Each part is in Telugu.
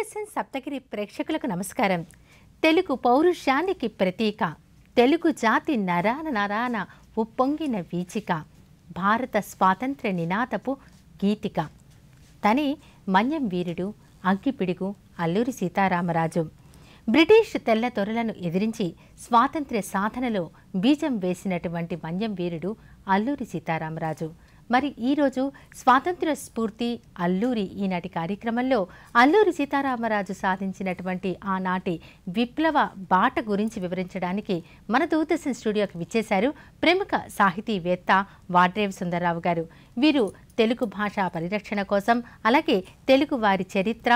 దూరదర్శన్ సప్తగిరి ప్రేక్షకులకు నమస్కారం తెలుగు పౌరుషానికి ప్రతీక తెలుగు జాతి నరాన నరాన ఉప్పొంగిన వీచిక భారత స్వాతంత్ర నినాదపు గీతిక తని మన్యం వీరుడు అగ్గిపిడుగు అల్లూరి సీతారామరాజు బ్రిటిష్ తెల్ల తొరలను ఎదిరించి స్వాతంత్ర్య సాధనలో బీజం వేసినటువంటి మన్యం వీరుడు అల్లూరి సీతారామరాజు మరి ఈరోజు స్వాతంత్ర స్ఫూర్తి అల్లూరి ఈనాటి కార్యక్రమంలో అల్లూరి సీతారామరాజు సాధించినటువంటి ఆనాటి విప్లవ బాట గురించి వివరించడానికి మన దూరదర్శన్ స్టూడియోకి విచ్చేశారు ప్రముఖ సాహితీవేత్త వాడ్రేవి సుందర్రావు గారు వీరు తెలుగు భాషా పరిరక్షణ కోసం అలాగే తెలుగు వారి చరిత్ర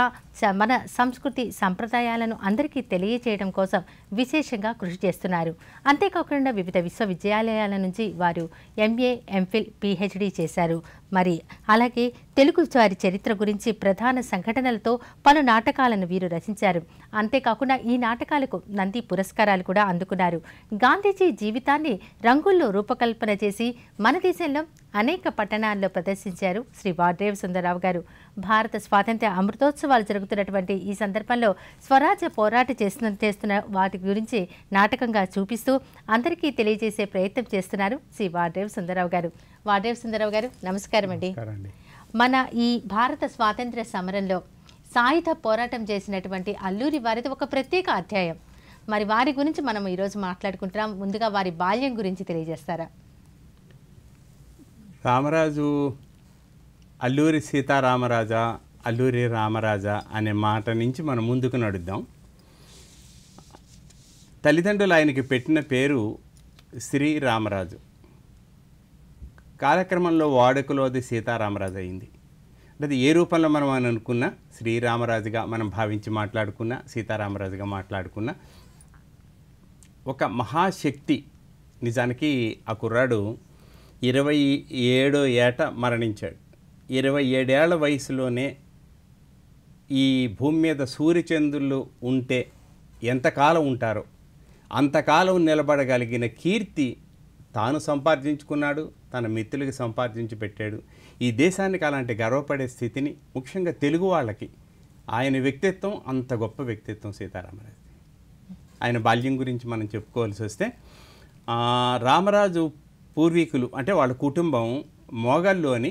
మన సంస్కృతి సంప్రదాయాలను అందరికీ తెలియజేయడం కోసం విశేషంగా కృషి చేస్తున్నారు అంతేకాకుండా వివిధ విశ్వవిద్యాలయాల నుంచి వారు ఎంఏ ఎంఫిల్ పిహెచ్డి చేశారు మరి అలాగే తెలుగు వారి చరిత్ర గురించి ప్రధాన సంఘటనలతో పలు నాటకాలను వీరు రచించారు అంతేకాకుండా ఈ నాటకాలకు నంది పురస్కారాలు కూడా అందుకున్నారు గాంధీజీ జీవితాన్ని రంగుల్లో రూపకల్పన చేసి మన దేశంలో అనేక పట్టణాల్లో ప్రదర్శించారు శ్రీ వాడ్రేవ్ సుందరరావు గారు భారత స్వాతంత్ర్య అమృతోత్సవాలు జరుగుతున్నటువంటి ఈ సందర్భంలో స్వరాజ్య పోరాట చేస్తున్న చేస్తున్న వాటి గురించి నాటకంగా చూపిస్తూ అందరికీ తెలియజేసే ప్రయత్నం చేస్తున్నారు శ్రీ వాడేవ్ సుందరరావు గారు వాడేవ్ సుందరరావు గారు నమస్కారం అండి మన ఈ భారత స్వాతంత్ర సమరంలో సాయుధ పోరాటం చేసినటువంటి అల్లూరి వారిది ఒక ప్రత్యేక అధ్యాయం మరి వారి గురించి మనం ఈరోజు మాట్లాడుకుంటున్నాం ముందుగా వారి బాల్యం గురించి తెలియజేస్తారా రామరాజు అల్లూరి సీతారామరాజా అల్లూరి రామరాజా అనే మాట నుంచి మనం ముందుకు నడుద్దాం తల్లిదండ్రులు ఆయనకి పెట్టిన పేరు శ్రీ రామరాజు కాలక్రమంలో వాడుకలో అది సీతారామరాజు అయింది అంటే ఏ రూపంలో మనం అని అనుకున్నా శ్రీరామరాజుగా మనం భావించి మాట్లాడుకున్నా సీతారామరాజుగా మాట్లాడుకున్నా ఒక మహాశక్తి నిజానికి ఆ కుర్రాడు ఇరవై ఏడో ఏట మరణించాడు ఇరవై ఏడేళ్ల వయసులోనే ఈ భూమి మీద సూర్యచంద్రులు ఉంటే ఎంతకాలం ఉంటారో అంతకాలం నిలబడగలిగిన కీర్తి తాను సంపాదించుకున్నాడు తన మిత్రులకి సంపాదించి పెట్టాడు ఈ దేశానికి అలాంటి గర్వపడే స్థితిని ముఖ్యంగా తెలుగు వాళ్ళకి ఆయన వ్యక్తిత్వం అంత గొప్ప వ్యక్తిత్వం సీతారామరాజు ఆయన బాల్యం గురించి మనం చెప్పుకోవాల్సి వస్తే రామరాజు పూర్వీకులు అంటే వాళ్ళ కుటుంబం మోగల్లోని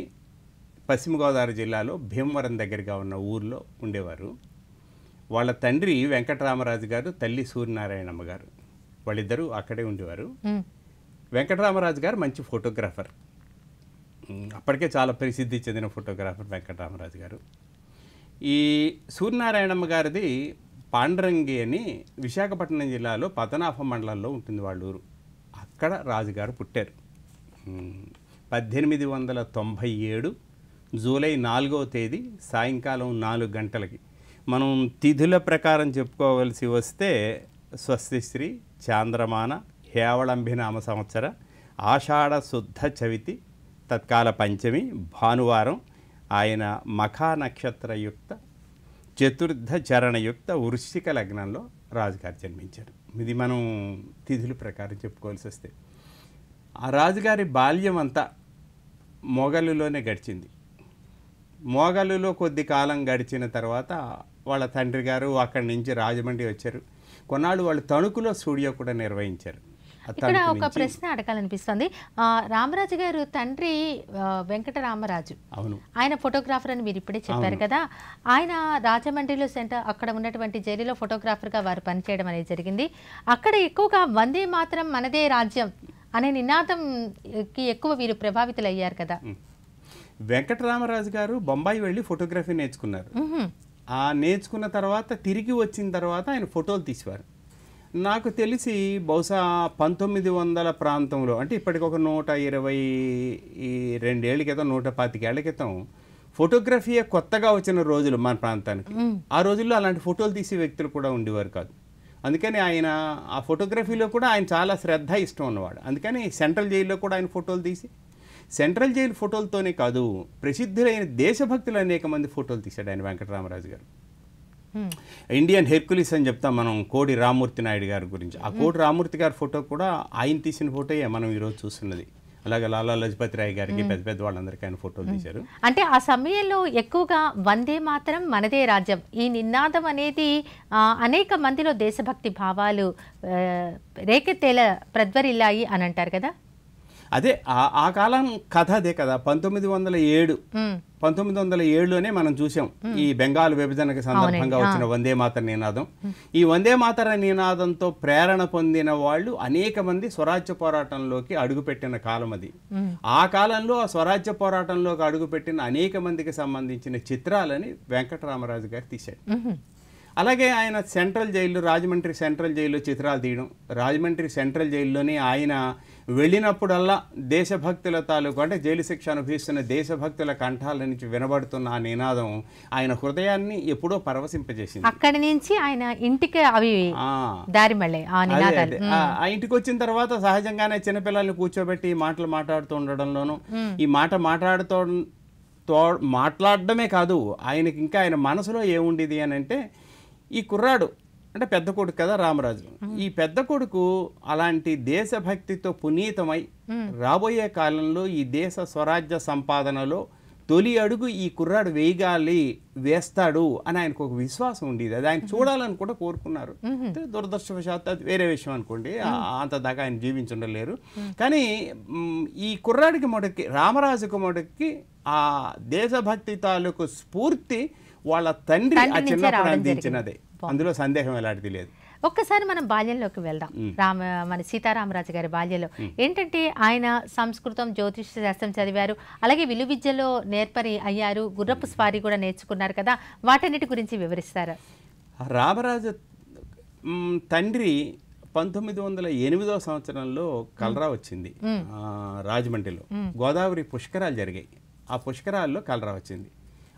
పశ్చిమ గోదావరి జిల్లాలో భీమవరం దగ్గరగా ఉన్న ఊర్లో ఉండేవారు వాళ్ళ తండ్రి వెంకటరామరాజు గారు తల్లి సూర్యనారాయణమ్మ గారు వాళ్ళిద్దరూ అక్కడే ఉండేవారు వెంకటరామరాజు గారు మంచి ఫోటోగ్రాఫర్ అప్పటికే చాలా ప్రసిద్ధి చెందిన ఫోటోగ్రాఫర్ వెంకటరామరాజు గారు ఈ సూర్యనారాయణమ్మ గారిది పాండరంగి అని విశాఖపట్నం జిల్లాలో పతనాభ మండలంలో ఉంటుంది వాళ్ళ ఊరు అక్కడ రాజుగారు పుట్టారు పద్దెనిమిది వందల తొంభై ఏడు జూలై నాలుగవ తేదీ సాయంకాలం నాలుగు గంటలకి మనం తిథుల ప్రకారం చెప్పుకోవలసి వస్తే స్వస్తిశ్రీ చాంద్రమాన నామ సంవత్సర ఆషాఢ శుద్ధ చవితి తత్కాల పంచమి భానువారం ఆయన మఖా నక్షత్రయుక్త చతుర్థ చరణయుక్త వృశ్చిక లగ్నంలో రాజుగారు జన్మించారు ఇది మనం తిథుల ప్రకారం చెప్పుకోవాల్సి వస్తే ఆ రాజుగారి బాల్యం అంతా మొఘలులోనే గడిచింది మోగలులో కొద్ది కాలం గడిచిన తర్వాత వాళ్ళ తండ్రి గారు అక్కడి నుంచి రాజమండ్రి వచ్చారు కొన్నాళ్ళు వాళ్ళు తణుకులో స్టూడియో కూడా నిర్వహించారు ఇక్కడ ఒక ప్రశ్న అడగాలనిపిస్తుంది రామరాజు గారు తండ్రి వెంకట రామరాజు అవును ఆయన ఫోటోగ్రాఫర్ అని మీరు ఇప్పుడే చెప్పారు కదా ఆయన రాజమండ్రిలో సెంటర్ అక్కడ ఉన్నటువంటి జైలులో ఫోటోగ్రాఫర్గా వారు పనిచేయడం అనేది జరిగింది అక్కడ ఎక్కువగా వందే మాత్రం మనదే రాజ్యం అనే నినాదంకి ఎక్కువ వీరు అయ్యారు కదా వెంకటరామరాజు గారు బొంబాయి వెళ్ళి ఫోటోగ్రఫీ నేర్చుకున్నారు ఆ నేర్చుకున్న తర్వాత తిరిగి వచ్చిన తర్వాత ఆయన ఫోటోలు తీసేవారు నాకు తెలిసి బహుశా పంతొమ్మిది వందల ప్రాంతంలో అంటే ఇప్పటికి ఒక నూట ఇరవై రెండేళ్ల క్రితం నూట పాతికేళ్ల క్రితం ఫోటోగ్రఫీ కొత్తగా వచ్చిన రోజులు మన ప్రాంతానికి ఆ రోజుల్లో అలాంటి ఫోటోలు తీసే వ్యక్తులు కూడా ఉండేవారు కాదు అందుకని ఆయన ఆ ఫోటోగ్రఫీలో కూడా ఆయన చాలా శ్రద్ధ ఇష్టం ఉన్నవాడు అందుకని సెంట్రల్ జైల్లో కూడా ఆయన ఫోటోలు తీసి సెంట్రల్ జైలు ఫోటోలతోనే కాదు ప్రసిద్ధులైన దేశభక్తులు అనేక మంది ఫోటోలు తీశాడు ఆయన వెంకటరామరాజు గారు ఇండియన్ హెర్కులిస్ అని చెప్తాం మనం కోడి రామూర్తి నాయుడు గారి గురించి ఆ కోడి రామూర్తి గారి ఫోటో కూడా ఆయన తీసిన ఫోటోయే మనం ఈరోజు చూస్తున్నది అలాగే లాలా లజపతి రాయ్ గారికి పెద్ద పెద్ద వాళ్ళందరికీ ఆయన ఫోటోలు తీశారు అంటే ఆ సమయంలో ఎక్కువగా వందే మాత్రం మనదే రాజ్యం ఈ నినాదం అనేది అనేక మందిలో దేశభక్తి భావాలు రేకెత్తేలా ప్రద్వరిల్లాయి అని అంటారు కదా అదే ఆ కాలం కథ అదే కదా పంతొమ్మిది వందల ఏడు పంతొమ్మిది వందల ఏడులోనే మనం చూసాం ఈ బెంగాల్ విభజనకి సందర్భంగా వచ్చిన వందే మాతర నినాదం ఈ వందే మాతర నినాదంతో ప్రేరణ పొందిన వాళ్ళు అనేక మంది స్వరాజ్య పోరాటంలోకి అడుగుపెట్టిన కాలం అది ఆ కాలంలో ఆ స్వరాజ్య పోరాటంలోకి అడుగుపెట్టిన అనేక మందికి సంబంధించిన చిత్రాలని వెంకటరామరాజు గారు తీశాడు అలాగే ఆయన సెంట్రల్ జైలు రాజమండ్రి సెంట్రల్ జైల్లో చిత్రాలు తీయడం రాజమండ్రి సెంట్రల్ జైల్లోనే ఆయన వెళ్ళినప్పుడల్లా దేశభక్తుల తాలూకు అంటే జైలు శిక్ష అనుభవిస్తున్న దేశభక్తుల కంఠాల నుంచి వినబడుతున్న ఆ నినాదం ఆయన హృదయాన్ని ఎప్పుడో పరవశింపజేసింది అక్కడి నుంచి ఆయన ఇంటికి అవి దారి మళ్ళీ ఆ ఇంటికి వచ్చిన తర్వాత సహజంగానే చిన్నపిల్లల్ని కూర్చోబెట్టి ఈ మాటలు మాట్లాడుతూ ఉండడంలోనూ ఈ మాట మాట్లాడుతూ తో మాట్లాడడమే కాదు ఆయనకి ఇంకా ఆయన మనసులో ఏముండేది అని అంటే ఈ కుర్రాడు అంటే పెద్ద కొడుకు కదా రామరాజు ఈ పెద్ద కొడుకు అలాంటి దేశభక్తితో పునీతమై రాబోయే కాలంలో ఈ దేశ స్వరాజ్య సంపాదనలో తొలి అడుగు ఈ కుర్రాడు వేయగాలి వేస్తాడు అని ఆయనకు ఒక విశ్వాసం ఉండేది అది ఆయన చూడాలని కూడా కోరుకున్నారు దురదృష్టవశాత్తు అది వేరే విషయం అనుకోండి అంత దాకా ఆయన జీవించుండలేరు కానీ ఈ కుర్రాడికి మొదటికి రామరాజుకి మొదటికి ఆ దేశభక్తి తాలూకు స్ఫూర్తి వాళ్ళ తండ్రి ఆ చిన్నప్పుడు అందించినదే అందులో సందేహం ఎలాంటిది లేదు ఒక్కసారి మనం బాల్యంలోకి వెళ్దాం రామ మన సీతారామరాజు గారి బాల్యంలో ఏంటంటే ఆయన సంస్కృతం జ్యోతిష శాస్త్రం చదివారు అలాగే విలు విద్యలో నేర్పరి అయ్యారు గుర్రపు స్వారీ కూడా నేర్చుకున్నారు కదా వాటన్నిటి గురించి వివరిస్తారు రామరాజు తండ్రి పంతొమ్మిది వందల ఎనిమిదవ సంవత్సరంలో కలరా వచ్చింది రాజమండ్రిలో గోదావరి పుష్కరాలు జరిగాయి ఆ పుష్కరాల్లో కలరా వచ్చింది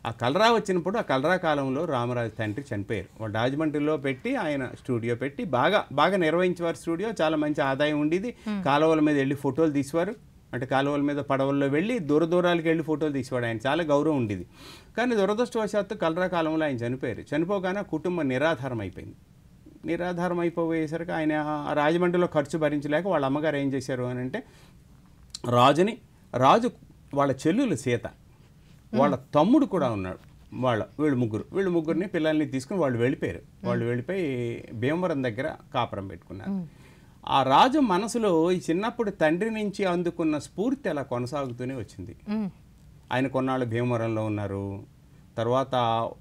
ఆ కలరా వచ్చినప్పుడు ఆ కలరా కాలంలో రామరాజు తండ్రి చనిపోయారు వాళ్ళు రాజమండ్రిలో పెట్టి ఆయన స్టూడియో పెట్టి బాగా బాగా నిర్వహించేవారు స్టూడియో చాలా మంచి ఆదాయం ఉండేది కాలువల మీద వెళ్ళి ఫోటోలు తీసేవారు అంటే కాలువల మీద పడవల్లో వెళ్ళి దూర దూరాలకు వెళ్ళి ఫోటోలు తీసేవాడు ఆయన చాలా గౌరవం ఉండేది కానీ దురదృష్టవశాత్తు కలరా కాలంలో ఆయన చనిపోయారు చనిపోగానే కుటుంబం నిరాధారం అయిపోయింది నిరాధారం అయిపోయేసరికి ఆయన రాజమండ్రిలో ఖర్చు భరించలేక వాళ్ళ అమ్మగారు ఏం చేశారు అని అంటే రాజుని రాజు వాళ్ళ చెల్లులు సీత వాళ్ళ తమ్ముడు కూడా ఉన్నాడు వాళ్ళ వీళ్ళు ముగ్గురు వీళ్ళు ముగ్గురిని పిల్లల్ని తీసుకుని వాళ్ళు వెళ్ళిపోయారు వాళ్ళు వెళ్ళిపోయి భీమవరం దగ్గర కాపురం పెట్టుకున్నారు ఆ రాజు మనసులో ఈ చిన్నప్పుడు తండ్రి నుంచి అందుకున్న స్ఫూర్తి అలా కొనసాగుతూనే వచ్చింది ఆయన కొన్నాళ్ళు భీమవరంలో ఉన్నారు తర్వాత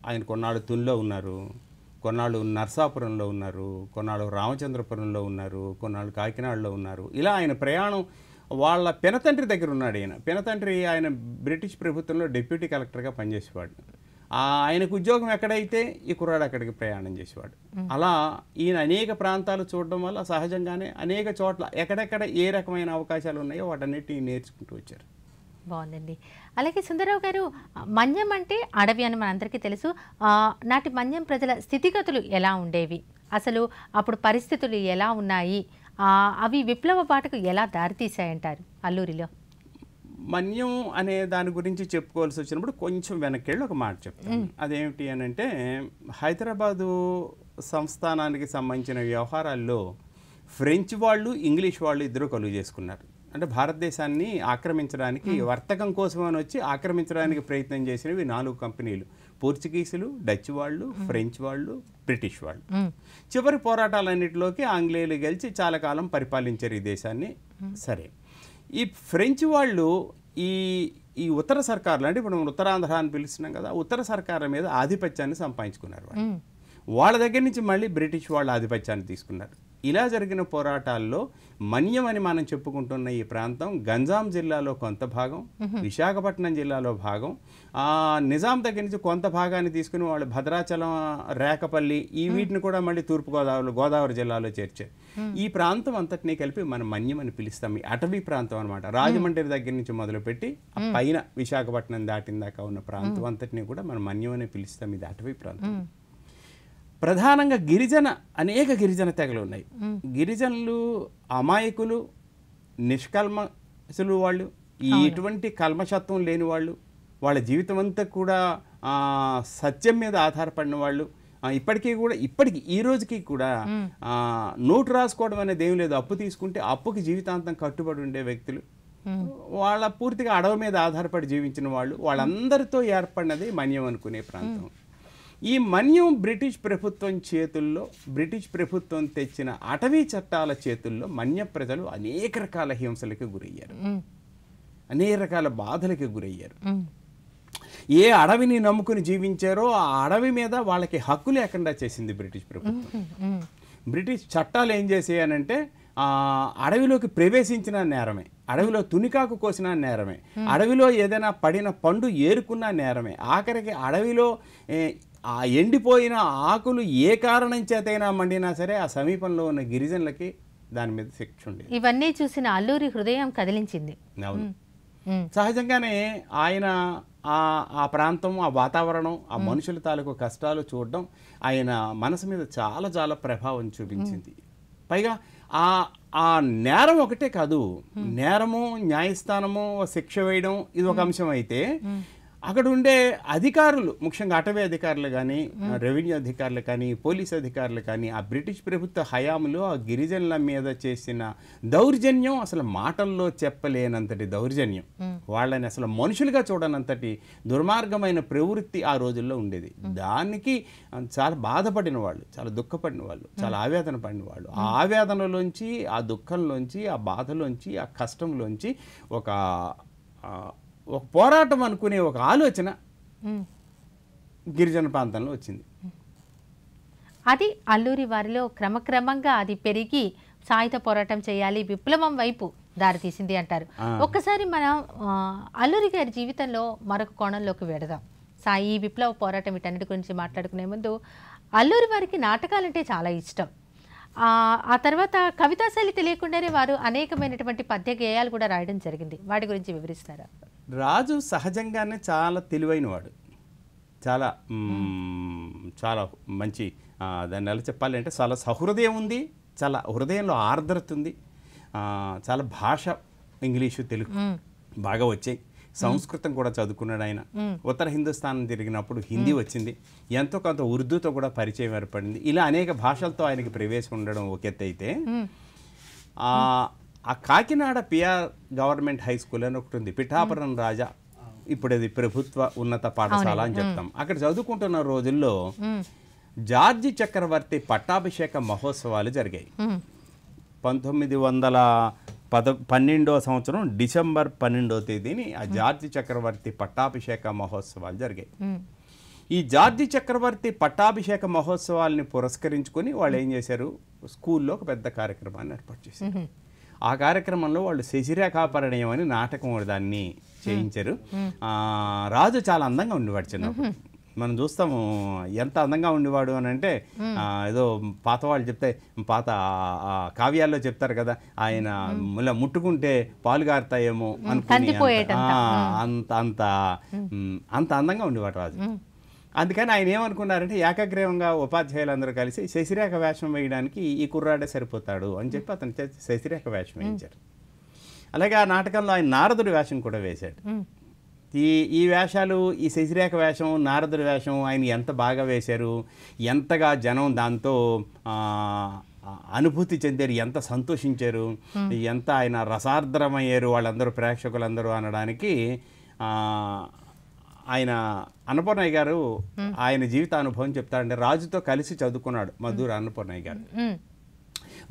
ఆయన కొన్నాళ్ళు తునిలో ఉన్నారు కొన్నాళ్ళు నర్సాపురంలో ఉన్నారు కొన్నాళ్ళు రామచంద్రపురంలో ఉన్నారు కొన్నాళ్ళు కాకినాడలో ఉన్నారు ఇలా ఆయన ప్రయాణం వాళ్ళ పెనతండ్రి దగ్గర ఉన్నాడు ఈయన పెనతండ్రి ఆయన బ్రిటిష్ ప్రభుత్వంలో డిప్యూటీ కలెక్టర్గా పనిచేసేవాడు ఆయనకు ఉద్యోగం ఎక్కడైతే ఈ కుర్రాడు అక్కడికి ప్రయాణం చేసేవాడు అలా ఈయన అనేక ప్రాంతాలు చూడడం వల్ల సహజంగానే అనేక చోట్ల ఎక్కడెక్కడ ఏ రకమైన అవకాశాలు ఉన్నాయో వాటన్నిటిని నేర్చుకుంటూ వచ్చారు బాగుందండి అలాగే సుందరరావు గారు మన్యం అంటే అడవి అని మనందరికీ తెలుసు నాటి మన్యం ప్రజల స్థితిగతులు ఎలా ఉండేవి అసలు అప్పుడు పరిస్థితులు ఎలా ఉన్నాయి అవి విప్లవ పాటకు ఎలా దారితీశాయంటారు అల్లూరిలో మన్యం అనే దాని గురించి చెప్పుకోవాల్సి వచ్చినప్పుడు కొంచెం వెనక్కి వెళ్ళి ఒక మాట చెప్తాను అదేమిటి అని అంటే హైదరాబాదు సంస్థానానికి సంబంధించిన వ్యవహారాల్లో ఫ్రెంచ్ వాళ్ళు ఇంగ్లీష్ వాళ్ళు ఇద్దరు కలుగు చేసుకున్నారు అంటే భారతదేశాన్ని ఆక్రమించడానికి వర్తకం కోసం అని వచ్చి ఆక్రమించడానికి ప్రయత్నం చేసినవి నాలుగు కంపెనీలు పోర్చుగీసులు డచ్ వాళ్ళు ఫ్రెంచ్ వాళ్ళు బ్రిటిష్ వాళ్ళు చివరి పోరాటాలన్నింటిలోకి ఆంగ్లేయులు గెలిచి చాలా కాలం పరిపాలించారు ఈ దేశాన్ని సరే ఈ ఫ్రెంచ్ వాళ్ళు ఈ ఈ ఉత్తర సర్కారులు అంటే ఇప్పుడు మనం ఉత్తరాంధ్ర అని పిలుస్తున్నాం కదా ఉత్తర సర్కారు మీద ఆధిపత్యాన్ని సంపాదించుకున్నారు వాళ్ళు వాళ్ళ దగ్గర నుంచి మళ్ళీ బ్రిటిష్ వాళ్ళు ఆధిపత్యాన్ని తీసుకున్నారు ఇలా జరిగిన పోరాటాల్లో మన్యం అని మనం చెప్పుకుంటున్న ఈ ప్రాంతం గంజాం జిల్లాలో కొంత భాగం విశాఖపట్నం జిల్లాలో భాగం నిజాం దగ్గర నుంచి కొంత భాగాన్ని తీసుకుని వాళ్ళు భద్రాచలం రేకపల్లి ఈ వీటిని కూడా మళ్ళీ తూర్పు గోదావరి గోదావరి జిల్లాలో చేర్చారు ఈ ప్రాంతం అంతటినీ కలిపి మనం మన్యం అని పిలుస్తాం ఈ అటవీ ప్రాంతం అనమాట రాజమండ్రి దగ్గర నుంచి మొదలుపెట్టి పైన విశాఖపట్నం దాటిన దాకా ఉన్న ప్రాంతం అంతటినీ కూడా మనం మన్యం అని పిలుస్తాం ఇది అటవీ ప్రాంతం ప్రధానంగా గిరిజన అనేక గిరిజన తెగలు ఉన్నాయి గిరిజనులు అమాయకులు నిష్కల్మసులు వాళ్ళు ఇటువంటి కల్మశత్వం లేని వాళ్ళు వాళ్ళ జీవితం అంతా కూడా సత్యం మీద ఆధారపడిన వాళ్ళు ఇప్పటికీ కూడా ఇప్పటికి ఈ రోజుకి కూడా నోటు రాసుకోవడం అనేది ఏం లేదు అప్పు తీసుకుంటే అప్పుకి జీవితాంతం కట్టుబడి ఉండే వ్యక్తులు వాళ్ళ పూర్తిగా అడవి మీద ఆధారపడి జీవించిన వాళ్ళు వాళ్ళందరితో ఏర్పడినది మన్యం అనుకునే ప్రాంతం ఈ మన్యం బ్రిటిష్ ప్రభుత్వం చేతుల్లో బ్రిటిష్ ప్రభుత్వం తెచ్చిన అటవీ చట్టాల చేతుల్లో మన్య ప్రజలు అనేక రకాల హింసలకు గురయ్యారు అనేక రకాల బాధలకు గురయ్యారు ఏ అడవిని నమ్ముకుని జీవించారో ఆ అడవి మీద వాళ్ళకి హక్కు లేకుండా చేసింది బ్రిటిష్ ప్రభుత్వం బ్రిటిష్ చట్టాలు ఏం ఆ అడవిలోకి ప్రవేశించిన నేరమే అడవిలో తునికాకు కోసిన నేరమే అడవిలో ఏదైనా పడిన పండు ఏరుకున్న నేరమే ఆఖరికి అడవిలో ఆ ఎండిపోయిన ఆకులు ఏ కారణం చేతైనా మండినా సరే ఆ సమీపంలో ఉన్న గిరిజనులకి దాని మీద శిక్ష ఉండి ఇవన్నీ చూసిన అల్లూరి హృదయం కదిలించింది అవును సహజంగానే ఆయన ఆ ఆ ప్రాంతం ఆ వాతావరణం ఆ మనుషుల తాలూకు కష్టాలు చూడడం ఆయన మనసు మీద చాలా చాలా ప్రభావం చూపించింది పైగా ఆ ఆ నేరం ఒకటే కాదు నేరము న్యాయస్థానము శిక్ష వేయడం ఇది ఒక అంశం అయితే అక్కడ ఉండే అధికారులు ముఖ్యంగా అటవీ అధికారులు కానీ రెవెన్యూ అధికారులు కానీ పోలీస్ అధికారులు కానీ ఆ బ్రిటిష్ ప్రభుత్వ హయాములు ఆ గిరిజనుల మీద చేసిన దౌర్జన్యం అసలు మాటల్లో చెప్పలేనంతటి దౌర్జన్యం వాళ్ళని అసలు మనుషులుగా చూడనంతటి దుర్మార్గమైన ప్రవృత్తి ఆ రోజుల్లో ఉండేది దానికి చాలా బాధపడిన వాళ్ళు చాలా దుఃఖపడిన వాళ్ళు చాలా ఆవేదన పడిన వాళ్ళు ఆ ఆవేదనలోంచి ఆ దుఃఖంలోంచి ఆ బాధలోంచి ఆ కష్టంలోంచి ఒక ఒక పోరాటం అనుకునే ఒక ఆలోచన గిరిజన ప్రాంతంలో వచ్చింది అది అల్లూరి వారిలో క్రమక్రమంగా అది పెరిగి సాయుధ పోరాటం చేయాలి విప్లవం వైపు దారితీసింది అంటారు ఒక్కసారి మనం అల్లూరి గారి జీవితంలో మరొక కోణంలోకి వెడదాం సాయి విప్లవ పోరాటం వీటన్నిటి గురించి మాట్లాడుకునే ముందు అల్లూరి వారికి నాటకాలంటే చాలా ఇష్టం ఆ తర్వాత కవితాశైలి తెలియకుండానే వారు అనేకమైనటువంటి పద్య గేయాలు కూడా రాయడం జరిగింది వాటి గురించి వివరిస్తారా రాజు సహజంగానే చాలా తెలివైనవాడు చాలా చాలా మంచి దాన్ని ఎలా చెప్పాలంటే చాలా సహృదయం ఉంది చాలా హృదయంలో ఆర్ద్రత ఉంది చాలా భాష ఇంగ్లీషు తెలుగు బాగా వచ్చాయి సంస్కృతం కూడా చదువుకున్నాడు ఆయన ఉత్తర హిందుస్థానం తిరిగినప్పుడు హిందీ వచ్చింది ఎంతో కొంత ఉర్దూతో కూడా పరిచయం ఏర్పడింది ఇలా అనేక భాషలతో ఆయనకి ప్రవేశం ఉండడం ఒక ఎత్తు అయితే ఆ Kakinada P R government high school అని ఒకటి ఉంది పిఠాపురం రాజా ఇప్పుడు అది ప్రభుత్వ ఉన్నత పాఠశాల అని చెప్తాం అక్కడ చదువుకుంటున్న రోజుల్లో జార్జి చక్రవర్తి పట్టాభిషేక మహోత్సవాలు జరిగాయి పంతొమ్మిది వందల పద పన్నెండో సంవత్సరం డిసెంబర్ పన్నెండో తేదీని ఆ జార్జి చక్రవర్తి పట్టాభిషేక మహోత్సవాలు జరిగాయి ఈ జార్జి చక్రవర్తి పట్టాభిషేక మహోత్సవాల్ని పురస్కరించుకొని వాళ్ళు ఏం చేశారు స్కూల్లో ఒక పెద్ద కార్యక్రమాన్ని ఏర్పాటు చేశారు ఆ కార్యక్రమంలో వాళ్ళు శశిరేఖాపరణయం అని నాటకం దాన్ని చేయించారు రాజు చాలా అందంగా ఉండేవాడు చిన్నప్పుడు మనం చూస్తాము ఎంత అందంగా ఉండేవాడు అని అంటే ఏదో పాత వాళ్ళు చెప్తే పాత కావ్యాల్లో చెప్తారు కదా ఆయన ఇలా ముట్టుకుంటే పాలు గారుతాయేమో అనుకుంటే అంత అంత అంత అందంగా ఉండేవాడు రాజు అందుకని ఆయన ఏమనుకున్నారంటే ఏకగ్రీవంగా ఉపాధ్యాయులందరూ కలిసి శశిరేఖ వేషం వేయడానికి ఈ కుర్రాడే సరిపోతాడు అని చెప్పి అతను శశిరేఖ వేషం వేయించారు అలాగే ఆ నాటకంలో ఆయన నారదుడి వేషం కూడా వేశాడు ఈ ఈ వేషాలు ఈ శశిరేఖ వేషం నారదుడి వేషం ఆయన ఎంత బాగా వేశారు ఎంతగా జనం దాంతో అనుభూతి చెందారు ఎంత సంతోషించారు ఎంత ఆయన రసార్ద్రమయ్యారు వాళ్ళందరూ ప్రేక్షకులందరూ అనడానికి ఆయన అన్నపూర్ణయ్య గారు ఆయన జీవిత అనుభవం చెప్తారంటే రాజుతో కలిసి చదువుకున్నాడు మధుర అన్నపూర్ణయ్య గారు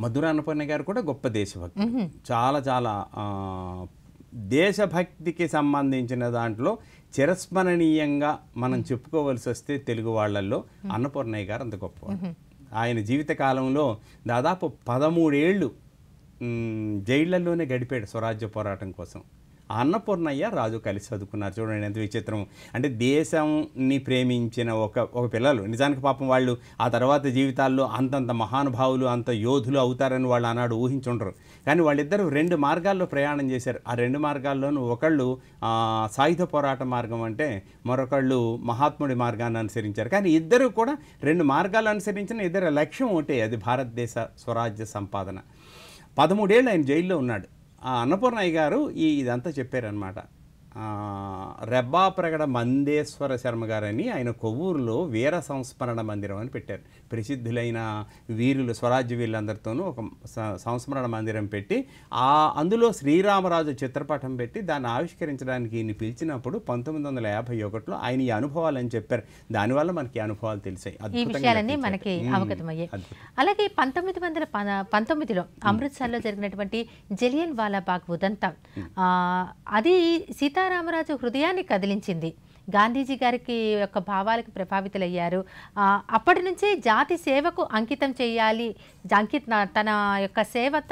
మధుర అన్నపూర్ణయ్య గారు కూడా గొప్ప దేశభక్తి చాలా చాలా దేశభక్తికి సంబంధించిన దాంట్లో చిరస్మరణీయంగా మనం చెప్పుకోవలసి వస్తే తెలుగు వాళ్ళల్లో అన్నపూర్ణయ్య గారు అంత గొప్ప ఆయన జీవితకాలంలో దాదాపు పదమూడేళ్ళు జైళ్లలోనే గడిపాడు స్వరాజ్య పోరాటం కోసం అన్నపూర్ణయ్య రాజు కలిసి చదువుకున్నారు చూడండి ఎంత విచిత్రం అంటే దేశంని ప్రేమించిన ఒక ఒక పిల్లలు నిజానికి పాపం వాళ్ళు ఆ తర్వాత జీవితాల్లో అంతంత మహానుభావులు అంత యోధులు అవుతారని వాళ్ళు అన్నాడు ఊహించుండరు కానీ వాళ్ళిద్దరూ రెండు మార్గాల్లో ప్రయాణం చేశారు ఆ రెండు మార్గాల్లోనూ ఒకళ్ళు సాయుధ పోరాట మార్గం అంటే మరొకళ్ళు మహాత్ముడి మార్గాన్ని అనుసరించారు కానీ ఇద్దరు కూడా రెండు మార్గాలు అనుసరించిన ఇద్దరు లక్ష్యం ఒకటే అది భారతదేశ స్వరాజ్య సంపాదన పదమూడేళ్ళు ఆయన జైల్లో ఉన్నాడు ఆ అన్నపూర్ణయ్య గారు ఈ ఇదంతా చెప్పారనమాట రెబ్బా ప్రగడ మందేశ్వర శర్మ గారని ఆయన కొవ్వూరులో వీర సంస్మరణ మందిరం అని పెట్టారు ప్రసిద్ధులైన వీరులు స్వరాజ్య వీళ్ళందరితోనూ ఒక సంస్మరణ మందిరం పెట్టి ఆ అందులో శ్రీరామరాజు చిత్రపటం పెట్టి దాన్ని ఆవిష్కరించడానికి ఈయన పిలిచినప్పుడు పంతొమ్మిది వందల యాభై ఒకటిలో ఆయన ఈ అని చెప్పారు దానివల్ల మనకి అనుభవాలు తెలిసాయి మనకి అవగతమయ్యాయి అలాగే పంతొమ్మిది వందల పంతొమ్మిదిలో అమృత్సర్లో జరిగినటువంటి జలియన్ వాలా ఉదంతం అది సీతా సీతారామరాజు హృదయాన్ని కదిలించింది గాంధీజీ గారికి యొక్క భావాలకు ప్రభావితులయ్యారు అప్పటి నుంచే జాతి సేవకు అంకితం చేయాలి అంకిత్ తన యొక్క సేవత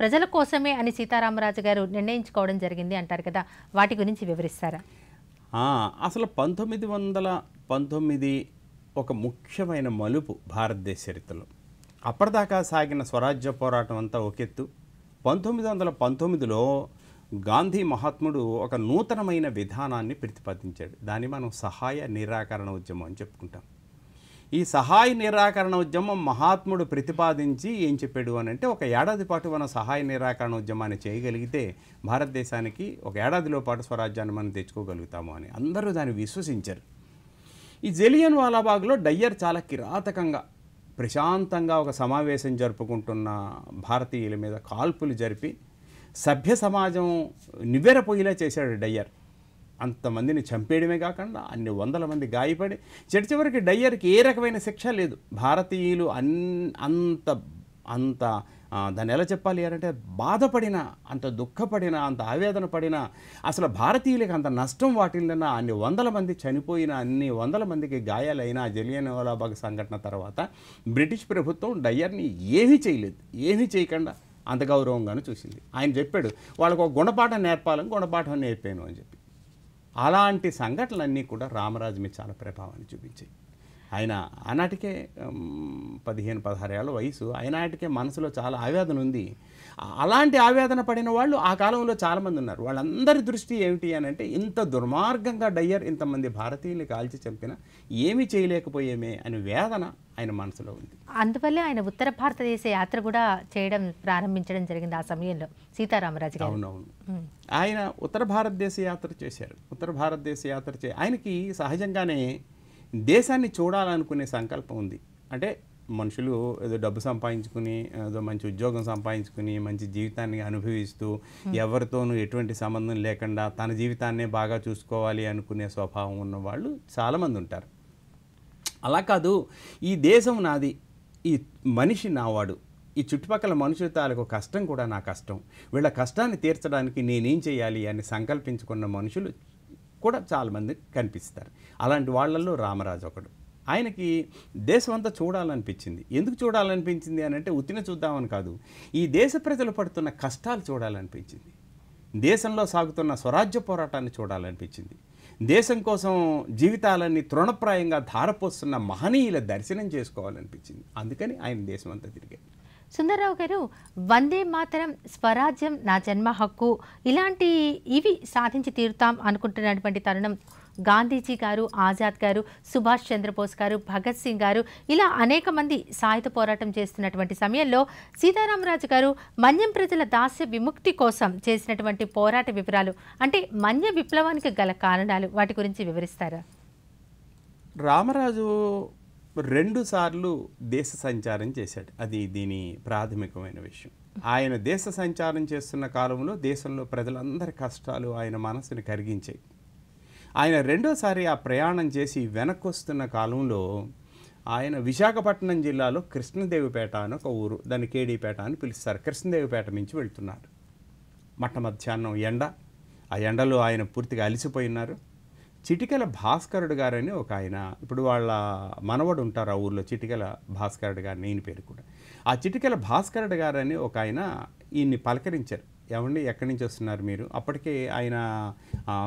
ప్రజల కోసమే అని సీతారామరాజు గారు నిర్ణయించుకోవడం జరిగింది అంటారు కదా వాటి గురించి వివరిస్తారా అసలు పంతొమ్మిది వందల పంతొమ్మిది ఒక ముఖ్యమైన మలుపు భారతదేశ చరిత్రలో అప్పటిదాకా సాగిన స్వరాజ్య పోరాటం అంతా ఒకెత్తు పంతొమ్మిది వందల పంతొమ్మిదిలో గాంధీ మహాత్ముడు ఒక నూతనమైన విధానాన్ని ప్రతిపాదించాడు దాన్ని మనం సహాయ నిరాకరణ ఉద్యమం అని చెప్పుకుంటాం ఈ సహాయ నిరాకరణ ఉద్యమం మహాత్ముడు ప్రతిపాదించి ఏం చెప్పాడు అని అంటే ఒక ఏడాది పాటు మనం సహాయ నిరాకరణ ఉద్యమాన్ని చేయగలిగితే భారతదేశానికి ఒక ఏడాదిలో పాటు స్వరాజ్యాన్ని మనం తెచ్చుకోగలుగుతాము అని అందరూ దాన్ని విశ్వసించారు ఈ జలియన్ వాలాబాగ్లో డయ్యర్ చాలా కిరాతకంగా ప్రశాంతంగా ఒక సమావేశం జరుపుకుంటున్న భారతీయుల మీద కాల్పులు జరిపి సభ్య సమాజం నివ్వెరపోయేలా చేశాడు డయ్యర్ అంతమందిని చంపేయడమే కాకుండా అన్ని వందల మంది గాయపడి చిట్ట చివరికి డయ్యర్కి ఏ రకమైన శిక్ష లేదు భారతీయులు అన్ అంత అంత దాన్ని ఎలా చెప్పాలి అంటే బాధపడిన అంత దుఃఖపడిన అంత ఆవేదన పడిన అసలు భారతీయులకి అంత నష్టం వాటిల్లినా అన్ని వందల మంది చనిపోయిన అన్ని వందల మందికి గాయాలైన జలియన్ వాలాబాగ్ సంఘటన తర్వాత బ్రిటిష్ ప్రభుత్వం డయ్యర్ని ఏమీ చేయలేదు ఏమీ చేయకుండా అంత గౌరవంగాను చూసింది ఆయన చెప్పాడు వాళ్ళకు ఒక గుణపాఠం నేర్పాలని గుణపాఠం నేర్పాను అని చెప్పి అలాంటి సంఘటనలన్నీ కూడా రామరాజు మీద చాలా ప్రభావాన్ని చూపించాయి ఆయన ఆనాటికే పదిహేను పదహారు ఏళ్ళ వయసు ఆటికే మనసులో చాలా ఆవేదన ఉంది అలాంటి ఆవేదన పడిన వాళ్ళు ఆ కాలంలో చాలామంది ఉన్నారు వాళ్ళందరి దృష్టి ఏమిటి అని అంటే ఇంత దుర్మార్గంగా డయ్యర్ ఇంతమంది భారతీయుల్ని కాల్చి చంపిన ఏమి చేయలేకపోయేమే అని వేదన ఆయన మనసులో ఉంది అందువల్లే ఆయన ఉత్తర భారతదేశ యాత్ర కూడా చేయడం ప్రారంభించడం జరిగింది ఆ సమయంలో సీతారామరాజు అవునవును ఆయన ఉత్తర భారతదేశ యాత్ర చేశారు ఉత్తర భారతదేశ యాత్ర చే ఆయనకి సహజంగానే దేశాన్ని చూడాలనుకునే సంకల్పం ఉంది అంటే మనుషులు ఏదో డబ్బు సంపాదించుకుని ఏదో మంచి ఉద్యోగం సంపాదించుకుని మంచి జీవితాన్ని అనుభవిస్తూ hmm. ఎవరితోనూ ఎటువంటి సంబంధం లేకుండా తన జీవితాన్నే బాగా చూసుకోవాలి అనుకునే స్వభావం ఉన్న వాళ్ళు చాలామంది ఉంటారు అలా కాదు ఈ దేశం నాది ఈ మనిషి నావాడు ఈ చుట్టుపక్కల మనుషుల తాలకు కష్టం కూడా నా కష్టం వీళ్ళ కష్టాన్ని తీర్చడానికి నేనేం చేయాలి అని సంకల్పించుకున్న మనుషులు కూడా చాలామంది కనిపిస్తారు అలాంటి వాళ్ళల్లో రామరాజు ఒకడు ఆయనకి దేశం అంతా చూడాలనిపించింది ఎందుకు చూడాలనిపించింది అని అంటే ఉత్తిన చూద్దామని కాదు ఈ దేశ ప్రజలు పడుతున్న కష్టాలు చూడాలనిపించింది దేశంలో సాగుతున్న స్వరాజ్య పోరాటాన్ని చూడాలనిపించింది దేశం కోసం జీవితాలన్నీ తృణప్రాయంగా ధారపోస్తున్న మహనీయుల దర్శనం చేసుకోవాలనిపించింది అందుకని ఆయన దేశం అంతా తిరిగాడు సుందరరావు గారు వందే మాతరం స్వరాజ్యం నా జన్మ హక్కు ఇలాంటి ఇవి సాధించి తీరుతాం అనుకుంటున్నటువంటి తరుణం గాంధీజీ గారు ఆజాద్ గారు సుభాష్ చంద్రబోస్ గారు భగత్ సింగ్ గారు ఇలా అనేక మంది సాయుధ పోరాటం చేస్తున్నటువంటి సమయంలో సీతారామరాజు గారు మన్యం ప్రజల దాస్య విముక్తి కోసం చేసినటువంటి పోరాట వివరాలు అంటే మన్య విప్లవానికి గల కారణాలు వాటి గురించి వివరిస్తారా రామరాజు రెండు సార్లు దేశ సంచారం చేశాడు అది దీని ప్రాథమికమైన విషయం ఆయన దేశ సంచారం చేస్తున్న కాలంలో దేశంలో ప్రజలందరి కష్టాలు ఆయన మనసుని కరిగించాయి ఆయన రెండోసారి ఆ ప్రయాణం చేసి వెనక్కొస్తున్న కాలంలో ఆయన విశాఖపట్నం జిల్లాలో కృష్ణదేవిపేట అని ఒక ఊరు దాన్ని కేడీపేట అని పిలుస్తారు కృష్ణదేవిపేట నుంచి వెళ్తున్నారు మట్ట మధ్యాహ్నం ఎండ ఆ ఎండలో ఆయన పూర్తిగా ఉన్నారు చిటికల భాస్కరుడు గారని ఒక ఆయన ఇప్పుడు వాళ్ళ మనవడు ఉంటారు ఆ ఊర్లో చిటికల భాస్కరుడు గారు నేను పేరు కూడా ఆ చిటికల భాస్కరుడు గారని ఒక ఆయన ఈయన్ని పలకరించారు ఏమండి ఎక్కడి నుంచి వస్తున్నారు మీరు అప్పటికే ఆయన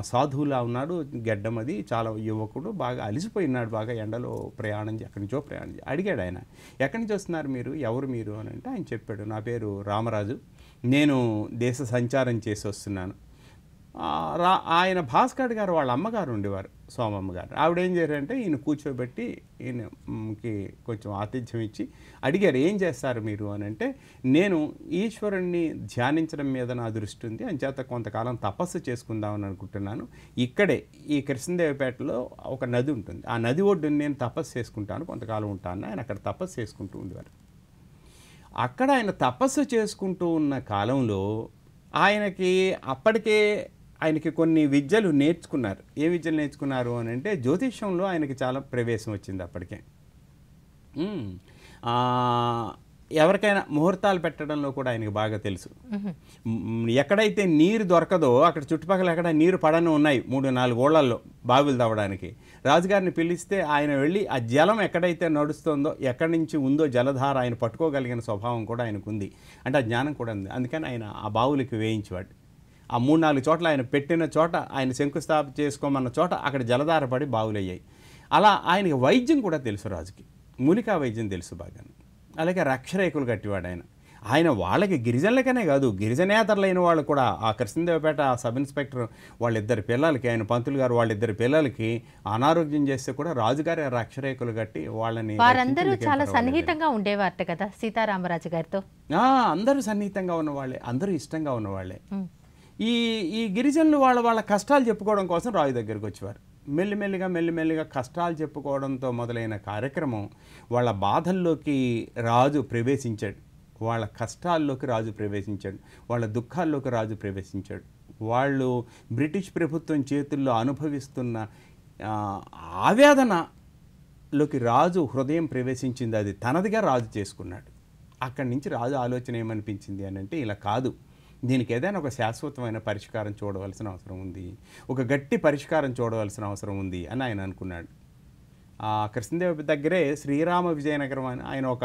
సాధువులా ఉన్నాడు గడ్డం అది చాలా యువకుడు బాగా అలిసిపోయినాడు బాగా ఎండలో ప్రయాణం ఎక్కడి నుంచో ప్రయాణం అడిగాడు ఆయన ఎక్కడి నుంచి వస్తున్నారు మీరు ఎవరు మీరు అని అంటే ఆయన చెప్పాడు నా పేరు రామరాజు నేను దేశ సంచారం చేసి వస్తున్నాను రా ఆయన భాస్కర్ గారు వాళ్ళ అమ్మగారు ఉండేవారు సోమమ్మ గారు ఆవిడ ఏం ఈయన కూర్చోబెట్టి ఈయనకి కొంచెం ఆతిథ్యం ఇచ్చి అడిగారు ఏం చేస్తారు మీరు అని అంటే నేను ఈశ్వరుణ్ణి ధ్యానించడం మీద నా దృష్టి ఉంది అని చేత కొంతకాలం తపస్సు చేసుకుందామని అనుకుంటున్నాను ఇక్కడే ఈ కృష్ణదేవిపేటలో ఒక నది ఉంటుంది ఆ నది ఒడ్డుని నేను తపస్సు చేసుకుంటాను కొంతకాలం ఉంటాను ఆయన అక్కడ తపస్సు చేసుకుంటూ ఉండేవారు అక్కడ ఆయన తపస్సు చేసుకుంటూ ఉన్న కాలంలో ఆయనకి అప్పటికే ఆయనకి కొన్ని విద్యలు నేర్చుకున్నారు ఏ విద్యలు నేర్చుకున్నారు అని అంటే జ్యోతిష్యంలో ఆయనకి చాలా ప్రవేశం వచ్చింది అప్పటికే ఎవరికైనా ముహూర్తాలు పెట్టడంలో కూడా ఆయనకి బాగా తెలుసు ఎక్కడైతే నీరు దొరకదో అక్కడ చుట్టుపక్కల ఎక్కడ నీరు పడని ఉన్నాయి మూడు నాలుగు ఓళ్లల్లో బావిలు తవ్వడానికి రాజుగారిని పిలిస్తే ఆయన వెళ్ళి ఆ జలం ఎక్కడైతే నడుస్తుందో ఎక్కడి నుంచి ఉందో జలధార ఆయన పట్టుకోగలిగిన స్వభావం కూడా ఆయనకు ఉంది అంటే ఆ జ్ఞానం కూడా ఉంది అందుకని ఆయన ఆ బావులకి వేయించేవాడు ఆ మూడు నాలుగు చోట్ల ఆయన పెట్టిన చోట ఆయన శంకుస్థాప చేసుకోమన్న చోట అక్కడ జలధారపడి బావులయ్యాయి అలా ఆయనకి వైద్యం కూడా తెలుసు రాజుకి మూలికా వైద్యం తెలుసు బాగా అలాగే రక్షరేకులు కట్టివాడు ఆయన ఆయన వాళ్ళకి గిరిజనులకనే కాదు గిరిజనేతరులైన వాళ్ళు కూడా ఆ కృష్ణదేవపేట సబ్ ఇన్స్పెక్టర్ వాళ్ళిద్దరి పిల్లలకి ఆయన పంతులు గారు వాళ్ళిద్దరి పిల్లలకి అనారోగ్యం చేస్తే కూడా రాజుగారి రక్షరేఖలు కట్టి వాళ్ళని వారందరూ చాలా సన్నిహితంగా ఉండేవారట కదా సీతారామరాజు గారితో అందరూ సన్నిహితంగా ఉన్నవాళ్ళే అందరూ ఇష్టంగా ఉన్నవాళ్ళే ఈ ఈ గిరిజనులు వాళ్ళ వాళ్ళ కష్టాలు చెప్పుకోవడం కోసం రాజు దగ్గరికి వచ్చేవారు మెల్లిమెల్లిగా మెల్లిమెల్లిగా కష్టాలు చెప్పుకోవడంతో మొదలైన కార్యక్రమం వాళ్ళ బాధల్లోకి రాజు ప్రవేశించాడు వాళ్ళ కష్టాల్లోకి రాజు ప్రవేశించాడు వాళ్ళ దుఃఖాల్లోకి రాజు ప్రవేశించాడు వాళ్ళు బ్రిటిష్ ప్రభుత్వం చేతుల్లో అనుభవిస్తున్న ఆవేదనలోకి రాజు హృదయం ప్రవేశించింది అది తనదిగా రాజు చేసుకున్నాడు అక్కడి నుంచి రాజు ఆలోచన ఏమనిపించింది అని అంటే ఇలా కాదు దీనికి ఏదైనా ఒక శాశ్వతమైన పరిష్కారం చూడవలసిన అవసరం ఉంది ఒక గట్టి పరిష్కారం చూడవలసిన అవసరం ఉంది అని ఆయన అనుకున్నాడు కృష్ణదేవి దగ్గరే శ్రీరామ విజయనగరం అని ఆయన ఒక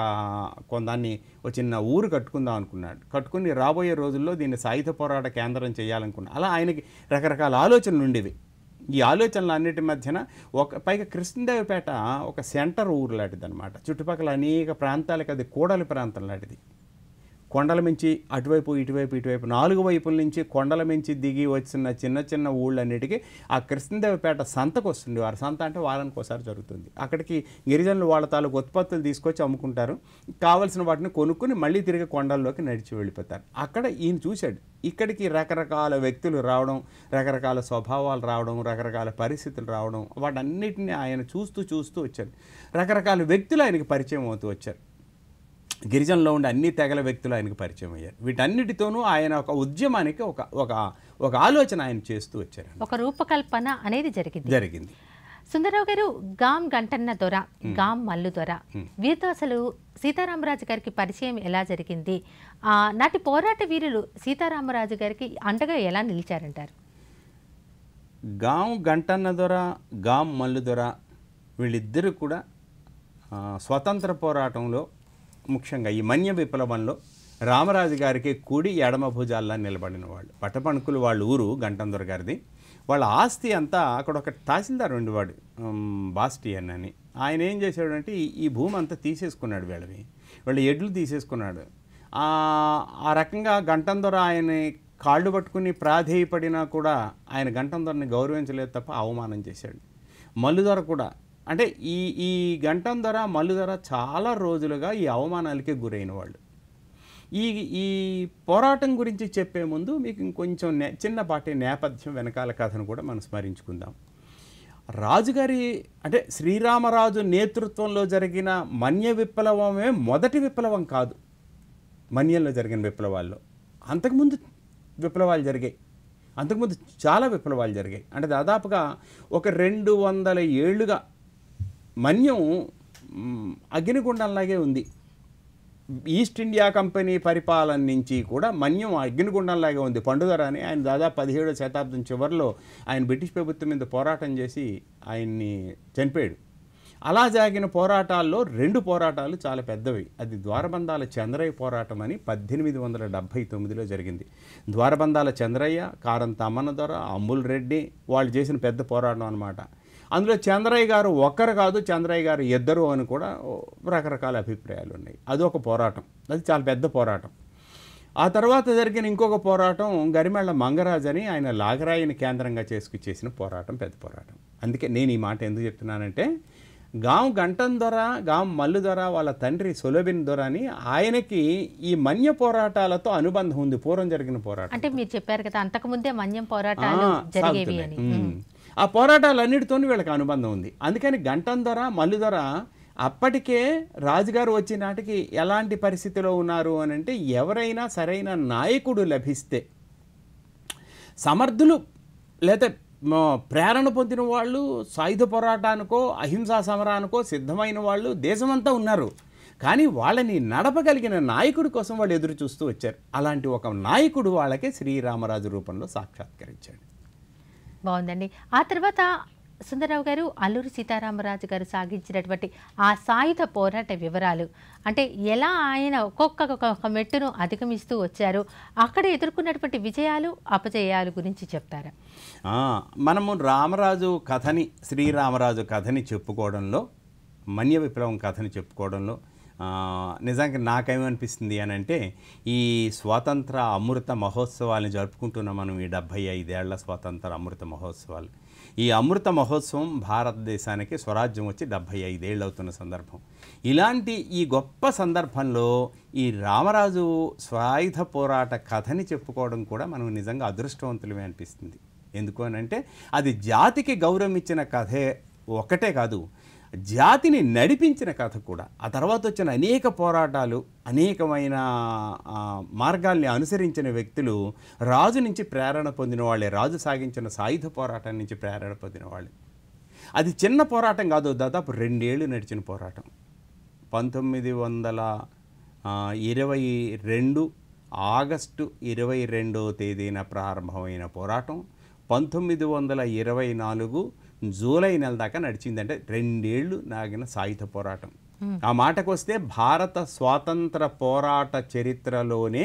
కొందాన్ని ఒక చిన్న ఊరు కట్టుకుందాం అనుకున్నాడు కట్టుకుని రాబోయే రోజుల్లో దీన్ని సాయుధ పోరాట కేంద్రం చేయాలనుకున్నాడు అలా ఆయనకి రకరకాల ఆలోచనలు ఉండేవి ఈ ఆలోచనలు అన్నిటి మధ్యన ఒక పైగా కృష్ణదేవిపేట ఒక సెంటర్ ఊరు లాంటిది అనమాట చుట్టుపక్కల అనేక ప్రాంతాలకు అది కూడలి ప్రాంతం లాంటిది కొండల మించి అటువైపు ఇటువైపు ఇటువైపు నాలుగు వైపుల నుంచి కొండల మించి దిగి వచ్చిన చిన్న చిన్న ఊళ్ళన్నిటికీ ఆ కృష్ణదేవపేట సంతకు వస్తుంది వారి సంత అంటే వారానికి ఒకసారి జరుగుతుంది అక్కడికి గిరిజనులు వాళ్ళ తాలూకు ఉత్పత్తులు తీసుకొచ్చి అమ్ముకుంటారు కావలసిన వాటిని కొనుక్కుని మళ్ళీ తిరిగి కొండల్లోకి నడిచి వెళ్ళిపోతారు అక్కడ ఈయన చూశాడు ఇక్కడికి రకరకాల వ్యక్తులు రావడం రకరకాల స్వభావాలు రావడం రకరకాల పరిస్థితులు రావడం వాటన్నిటిని ఆయన చూస్తూ చూస్తూ వచ్చాడు రకరకాల వ్యక్తులు ఆయనకి పరిచయం అవుతూ వచ్చారు గిరిజనలో ఉండే అన్ని తెగల వ్యక్తులు ఆయనకు పరిచయం అయ్యారు వీటన్నిటితోనూ ఆయన ఒక ఉద్యమానికి ఒక ఒక ఒక ఆలోచన ఆయన చేస్తూ వచ్చారు ఒక రూపకల్పన అనేది జరిగింది జరిగింది సుందరరావు గారు గామ్ గంటన్న దొర గామ్ మల్లు దొర వీరితో అసలు సీతారామరాజు గారికి పరిచయం ఎలా జరిగింది నాటి పోరాట వీరులు సీతారామరాజు గారికి అండగా ఎలా నిలిచారంటారు గాం గంటన్న దొర గామ్ మల్లు దొర వీళ్ళిద్దరూ కూడా స్వతంత్ర పోరాటంలో ముఖ్యంగా ఈ మన్య విప్లవంలో రామరాజు గారికి కూడి ఎడమ భుజాల్లో నిలబడిన వాళ్ళు పట్టపణుకులు వాళ్ళ ఊరు గంటందర గారిది వాళ్ళ ఆస్తి అంతా అక్కడ ఒక తహసీల్దార్ ఉండేవాడు బాస్టియన్ అని ఆయన ఏం చేశాడంటే ఈ భూమి అంతా తీసేసుకున్నాడు వీళ్ళవి వీళ్ళ ఎడ్లు తీసేసుకున్నాడు ఆ రకంగా గంటందొర ఆయన కాళ్ళు పట్టుకుని ప్రాధేయపడినా కూడా ఆయన గంటందొరని గౌరవించలేదు తప్ప అవమానం చేశాడు మల్లుదొర కూడా అంటే ఈ ఈ గంటం ధర మల్లు ధర చాలా రోజులుగా ఈ అవమానాలకి గురైన వాళ్ళు ఈ ఈ పోరాటం గురించి చెప్పే ముందు మీకు ఇంకొంచెం నే చిన్నపాటి నేపథ్యం వెనకాల కథను కూడా మనం స్మరించుకుందాం రాజుగారి అంటే శ్రీరామరాజు నేతృత్వంలో జరిగిన మన్య విప్లవమే మొదటి విప్లవం కాదు మన్యంలో జరిగిన విప్లవాల్లో అంతకుముందు విప్లవాలు జరిగాయి అంతకుముందు చాలా విప్లవాలు జరిగాయి అంటే దాదాపుగా ఒక రెండు వందల ఏళ్ళుగా మన్యం అగ్నిగుండంలాగే ఉంది ఈస్ట్ ఇండియా కంపెనీ పరిపాలన నుంచి కూడా మన్యం అగ్నిగుండంలాగే ఉంది పండుగరాని ఆయన దాదాపు పదిహేడో శతాబ్దం చివరిలో ఆయన బ్రిటిష్ ప్రభుత్వం మీద పోరాటం చేసి ఆయన్ని చనిపోయాడు అలా జరిగిన పోరాటాల్లో రెండు పోరాటాలు చాలా పెద్దవి అది ద్వారబంధాల చంద్రయ్య పోరాటం అని పద్దెనిమిది వందల డెబ్భై తొమ్మిదిలో జరిగింది ద్వారబంధాల చంద్రయ్య కారం తమ్మనదొర అమ్ముల్ రెడ్డి వాళ్ళు చేసిన పెద్ద పోరాటం అనమాట అందులో చంద్రయ్య గారు ఒక్కరు కాదు చంద్రయ్య గారు ఇద్దరు అని కూడా రకరకాల అభిప్రాయాలు ఉన్నాయి అది ఒక పోరాటం అది చాలా పెద్ద పోరాటం ఆ తర్వాత జరిగిన ఇంకొక పోరాటం గరిమెళ్ళ మంగరాజ్ అని ఆయన లాగరాయిని కేంద్రంగా చేసుకు చేసిన పోరాటం పెద్ద పోరాటం అందుకే నేను ఈ మాట ఎందుకు చెప్తున్నానంటే గాం గంటం దొర గాం మల్లు దొర వాళ్ళ తండ్రి సులభిన్ దొర అని ఆయనకి ఈ మన్య పోరాటాలతో అనుబంధం ఉంది పూర్వం జరిగిన పోరాటం అంటే మీరు చెప్పారు కదా అంతకుముందే మన్యం పోరాటాలు జరిగేవి అని ఆ పోరాటాలన్నిటితో వీళ్ళకి అనుబంధం ఉంది అందుకని గంటం ధర మల్లు ధర అప్పటికే రాజుగారు వచ్చే నాటికి ఎలాంటి పరిస్థితిలో ఉన్నారు అని అంటే ఎవరైనా సరైన నాయకుడు లభిస్తే సమర్థులు లేదా ప్రేరణ పొందిన వాళ్ళు సాయుధ పోరాటానికో అహింసా సమరానికో సిద్ధమైన వాళ్ళు దేశమంతా ఉన్నారు కానీ వాళ్ళని నడపగలిగిన నాయకుడి కోసం వాళ్ళు ఎదురు చూస్తూ వచ్చారు అలాంటి ఒక నాయకుడు వాళ్ళకే శ్రీరామరాజు రూపంలో సాక్షాత్కరించాడు బాగుందండి ఆ తర్వాత సుందరరావు గారు అల్లూరి సీతారామరాజు గారు సాగించినటువంటి ఆ సాయుధ పోరాట వివరాలు అంటే ఎలా ఆయన ఒక్కొక్క మెట్టును అధిగమిస్తూ వచ్చారు అక్కడ ఎదుర్కొన్నటువంటి విజయాలు అపజయాలు గురించి చెప్తారా మనము రామరాజు కథని శ్రీరామరాజు కథని చెప్పుకోవడంలో మన్య విప్లవం కథని చెప్పుకోవడంలో నిజానికి నాకేమనిపిస్తుంది అని అంటే ఈ స్వాతంత్ర అమృత మహోత్సవాలను జరుపుకుంటున్నాం మనం ఈ డెబ్భై ఐదేళ్ల స్వాతంత్ర అమృత మహోత్సవాలు ఈ అమృత మహోత్సవం భారతదేశానికి స్వరాజ్యం వచ్చి డెబ్భై ఐదేళ్ళు అవుతున్న సందర్భం ఇలాంటి ఈ గొప్ప సందర్భంలో ఈ రామరాజు స్వాయుధ పోరాట కథని చెప్పుకోవడం కూడా మనం నిజంగా అదృష్టవంతులమే అనిపిస్తుంది ఎందుకు అని అంటే అది జాతికి గౌరవం ఇచ్చిన కథే ఒకటే కాదు జాతిని నడిపించిన కథ కూడా ఆ తర్వాత వచ్చిన అనేక పోరాటాలు అనేకమైన మార్గాల్ని అనుసరించిన వ్యక్తులు రాజు నుంచి ప్రేరణ పొందిన వాళ్ళే రాజు సాగించిన సాయుధ పోరాటం నుంచి ప్రేరణ పొందిన వాళ్ళే అది చిన్న పోరాటం కాదు దాదాపు రెండేళ్ళు నడిచిన పోరాటం పంతొమ్మిది వందల ఇరవై రెండు ఆగస్టు ఇరవై రెండవ తేదీన ప్రారంభమైన పోరాటం పంతొమ్మిది వందల ఇరవై నాలుగు జూలై నెల దాకా నడిచిందంటే రెండేళ్లు నాగిన సాయుధ పోరాటం ఆ మాటకు వస్తే భారత స్వాతంత్ర పోరాట చరిత్రలోనే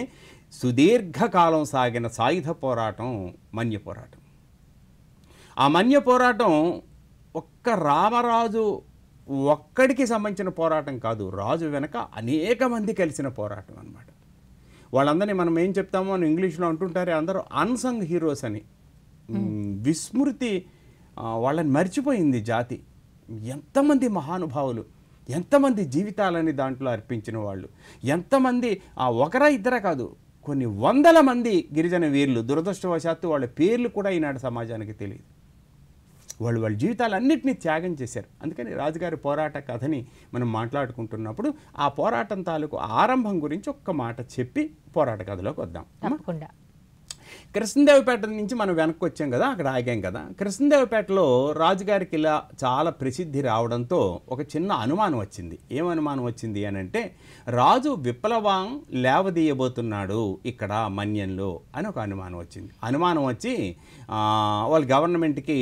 సుదీర్ఘకాలం సాగిన సాయుధ పోరాటం మన్య పోరాటం ఆ మన్య పోరాటం ఒక్క రామరాజు ఒక్కడికి సంబంధించిన పోరాటం కాదు రాజు వెనక అనేక మంది కలిసిన పోరాటం అనమాట వాళ్ళందరినీ మనం ఏం చెప్తామో అని ఇంగ్లీష్లో అంటుంటారే అందరూ అన్సంగ్ హీరోస్ అని విస్మృతి వాళ్ళని మర్చిపోయింది జాతి ఎంతమంది మహానుభావులు ఎంతమంది జీవితాలని దాంట్లో అర్పించిన వాళ్ళు ఎంతమంది ఆ ఒకరా ఇద్దర కాదు కొన్ని వందల మంది గిరిజన వీరులు దురదృష్టవశాత్తు వాళ్ళ పేర్లు కూడా ఈనాడు సమాజానికి తెలియదు వాళ్ళు వాళ్ళ జీవితాలన్నింటినీ త్యాగం చేశారు అందుకని రాజుగారి పోరాట కథని మనం మాట్లాడుకుంటున్నప్పుడు ఆ పోరాటం తాలూకు ఆరంభం గురించి ఒక్క మాట చెప్పి పోరాట కథలోకి వద్దాం తప్పకుండా కృష్ణదేవిపేట నుంచి మనం వెనక్కి వచ్చాం కదా అక్కడ ఆగాం కదా కృష్ణదేవిపేటలో రాజుగారికి ఇలా చాలా ప్రసిద్ధి రావడంతో ఒక చిన్న అనుమానం వచ్చింది ఏం అనుమానం వచ్చింది అని అంటే రాజు విప్లవాం లేవదీయబోతున్నాడు ఇక్కడ మన్యంలో అని ఒక అనుమానం వచ్చింది అనుమానం వచ్చి వాళ్ళు గవర్నమెంట్కి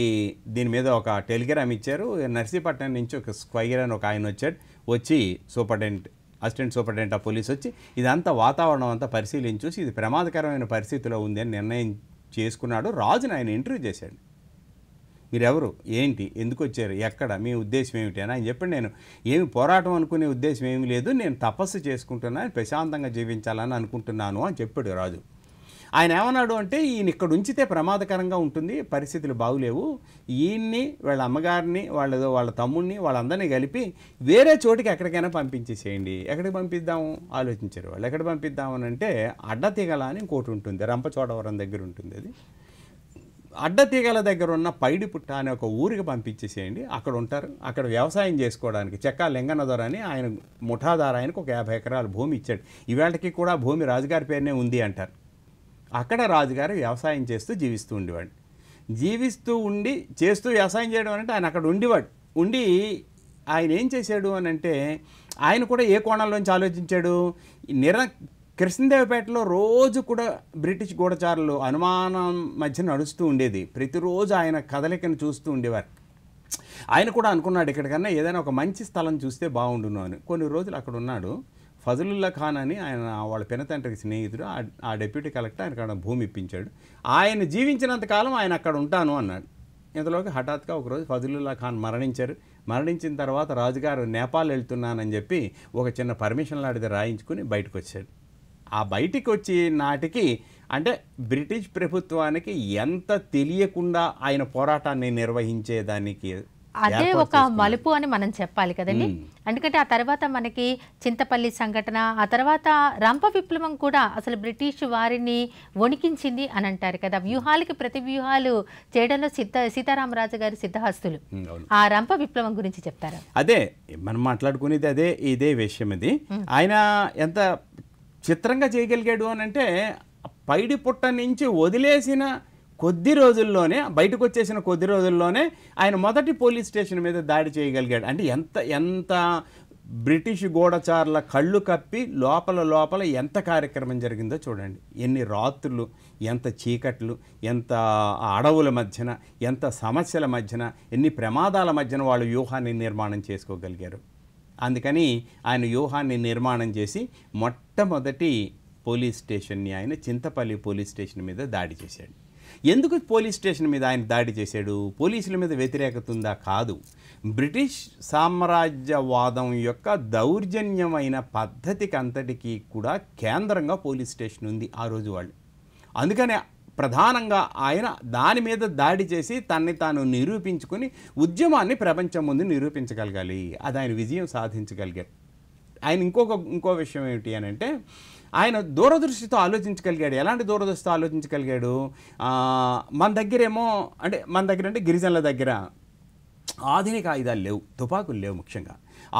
దీని మీద ఒక టెలిగ్రామ్ ఇచ్చారు నర్సీపట్నం నుంచి ఒక స్క్వైర్ అని ఒక ఆయన వచ్చాడు వచ్చి superintendent assistant superintendent of police వచ్చి ఇదంతా వాతావరణం అంతా పరిశీలించి చూసి ఇది ప్రమాదకరమైన పరిస్థితిలో ఉంది అని నిర్ణయం చేసుకున్నాడు రాజును ఆయన ఇంటర్వ్యూ చేశాడు మీరెవరు ఏంటి ఎందుకు వచ్చారు ఎక్కడ మీ ఉద్దేశం ఏమిటి అని ఆయన చెప్పండి నేను ఏమి పోరాటం అనుకునే ఉద్దేశం ఏమి లేదు నేను తపస్సు చేసుకుంటున్నాను ప్రశాంతంగా జీవించాలని అనుకుంటున్నాను అని చెప్పాడు రాజు ఆయన ఏమన్నాడు అంటే ఈయన ఇక్కడ ఉంచితే ప్రమాదకరంగా ఉంటుంది పరిస్థితులు బాగులేవు ఈయన్ని వాళ్ళ అమ్మగారిని వాళ్ళ వాళ్ళ తమ్ముడిని వాళ్ళందరినీ కలిపి వేరే చోటికి ఎక్కడికైనా పంపించేసేయండి ఎక్కడికి పంపిద్దాము ఆలోచించారు వాళ్ళు ఎక్కడ పంపిద్దామని అంటే అడ్డతీగల అని ఇంకోటి ఉంటుంది రంపచోడవరం దగ్గర ఉంటుంది అది అడ్డతీగల దగ్గర ఉన్న పైడిపుట్ట అనే ఒక ఊరికి పంపించేసేయండి అక్కడ ఉంటారు అక్కడ వ్యవసాయం చేసుకోవడానికి చెక్కా లింగనధర అని ఆయన ముఠాధార ఆయనకు ఒక యాభై ఎకరాలు భూమి ఇచ్చాడు ఈవేళకి కూడా భూమి రాజుగారి పేరునే ఉంది అంటారు అక్కడ రాజుగారు వ్యవసాయం చేస్తూ జీవిస్తూ ఉండేవాడు జీవిస్తూ ఉండి చేస్తూ వ్యవసాయం చేయడం అంటే ఆయన అక్కడ ఉండేవాడు ఉండి ఆయన ఏం చేశాడు అని అంటే ఆయన కూడా ఏ కోణంలోంచి ఆలోచించాడు నిర కృష్ణదేవపేటలో రోజు కూడా బ్రిటిష్ గూఢచారులు అనుమానం మధ్య నడుస్తూ ఉండేది ప్రతిరోజు ఆయన కదలికను చూస్తూ ఉండేవారు ఆయన కూడా అనుకున్నాడు ఇక్కడికన్నా ఏదైనా ఒక మంచి స్థలం చూస్తే బాగుండును అని కొన్ని రోజులు అక్కడ ఉన్నాడు ఫజలుల్లా ఖాన్ అని ఆయన వాళ్ళ పెనతండ్రికి స్నేహితుడు ఆ డెప్యూటీ కలెక్టర్ ఆయన అక్కడ భూమి ఇప్పించాడు ఆయన జీవించినంత కాలం ఆయన అక్కడ ఉంటాను అన్నాడు ఇంతలోకి హఠాత్గా ఒకరోజు ఫజలుల్లా ఖాన్ మరణించారు మరణించిన తర్వాత రాజుగారు నేపాల్ వెళ్తున్నానని చెప్పి ఒక చిన్న పర్మిషన్ లాంటిది రాయించుకుని బయటకు వచ్చాడు ఆ బయటికి వచ్చి నాటికి అంటే బ్రిటిష్ ప్రభుత్వానికి ఎంత తెలియకుండా ఆయన పోరాటాన్ని నిర్వహించేదానికి అదే ఒక మలుపు అని మనం చెప్పాలి కదండి ఎందుకంటే ఆ తర్వాత మనకి చింతపల్లి సంఘటన ఆ తర్వాత రంప విప్లవం కూడా అసలు బ్రిటిష్ వారిని వణికించింది అని అంటారు కదా వ్యూహాలకి ప్రతి వ్యూహాలు చేయడంలో సిద్ధ సీతారామరాజు గారి సిద్ధహస్తులు ఆ రంప విప్లవం గురించి చెప్తారా అదే మనం మాట్లాడుకునేది అదే ఇదే విషయం ఇది ఆయన ఎంత చిత్రంగా చేయగలిగాడు అని అంటే పైడి పుట్ట నుంచి వదిలేసిన కొద్ది రోజుల్లోనే బయటకు వచ్చేసిన కొద్ది రోజుల్లోనే ఆయన మొదటి పోలీస్ స్టేషన్ మీద దాడి చేయగలిగాడు అంటే ఎంత ఎంత బ్రిటిష్ గోడచారుల కళ్ళు కప్పి లోపల లోపల ఎంత కార్యక్రమం జరిగిందో చూడండి ఎన్ని రాత్రులు ఎంత చీకట్లు ఎంత అడవుల మధ్యన ఎంత సమస్యల మధ్యన ఎన్ని ప్రమాదాల మధ్యన వాళ్ళు వ్యూహాన్ని నిర్మాణం చేసుకోగలిగారు అందుకని ఆయన వ్యూహాన్ని నిర్మాణం చేసి మొట్టమొదటి పోలీస్ స్టేషన్ని ఆయన చింతపల్లి పోలీస్ స్టేషన్ మీద దాడి చేశాడు ఎందుకు పోలీస్ స్టేషన్ మీద ఆయన దాడి చేశాడు పోలీసుల మీద వ్యతిరేకత ఉందా కాదు బ్రిటిష్ సామ్రాజ్యవాదం యొక్క దౌర్జన్యమైన పద్ధతికి అంతటికీ కూడా కేంద్రంగా పోలీస్ స్టేషన్ ఉంది ఆ రోజు వాళ్ళు అందుకనే ప్రధానంగా ఆయన దాని మీద దాడి చేసి తన్ని తాను నిరూపించుకుని ఉద్యమాన్ని ప్రపంచం ముందు నిరూపించగలగాలి అది ఆయన విజయం సాధించగలిగారు ఆయన ఇంకొక ఇంకో విషయం ఏమిటి అని అంటే ఆయన దూరదృష్టితో ఆలోచించగలిగాడు ఎలాంటి దూరదృష్టితో ఆలోచించగలిగాడు మన దగ్గరేమో అంటే మన దగ్గర అంటే గిరిజనుల దగ్గర ఆధునిక ఆయుధాలు లేవు తుపాకులు లేవు ముఖ్యంగా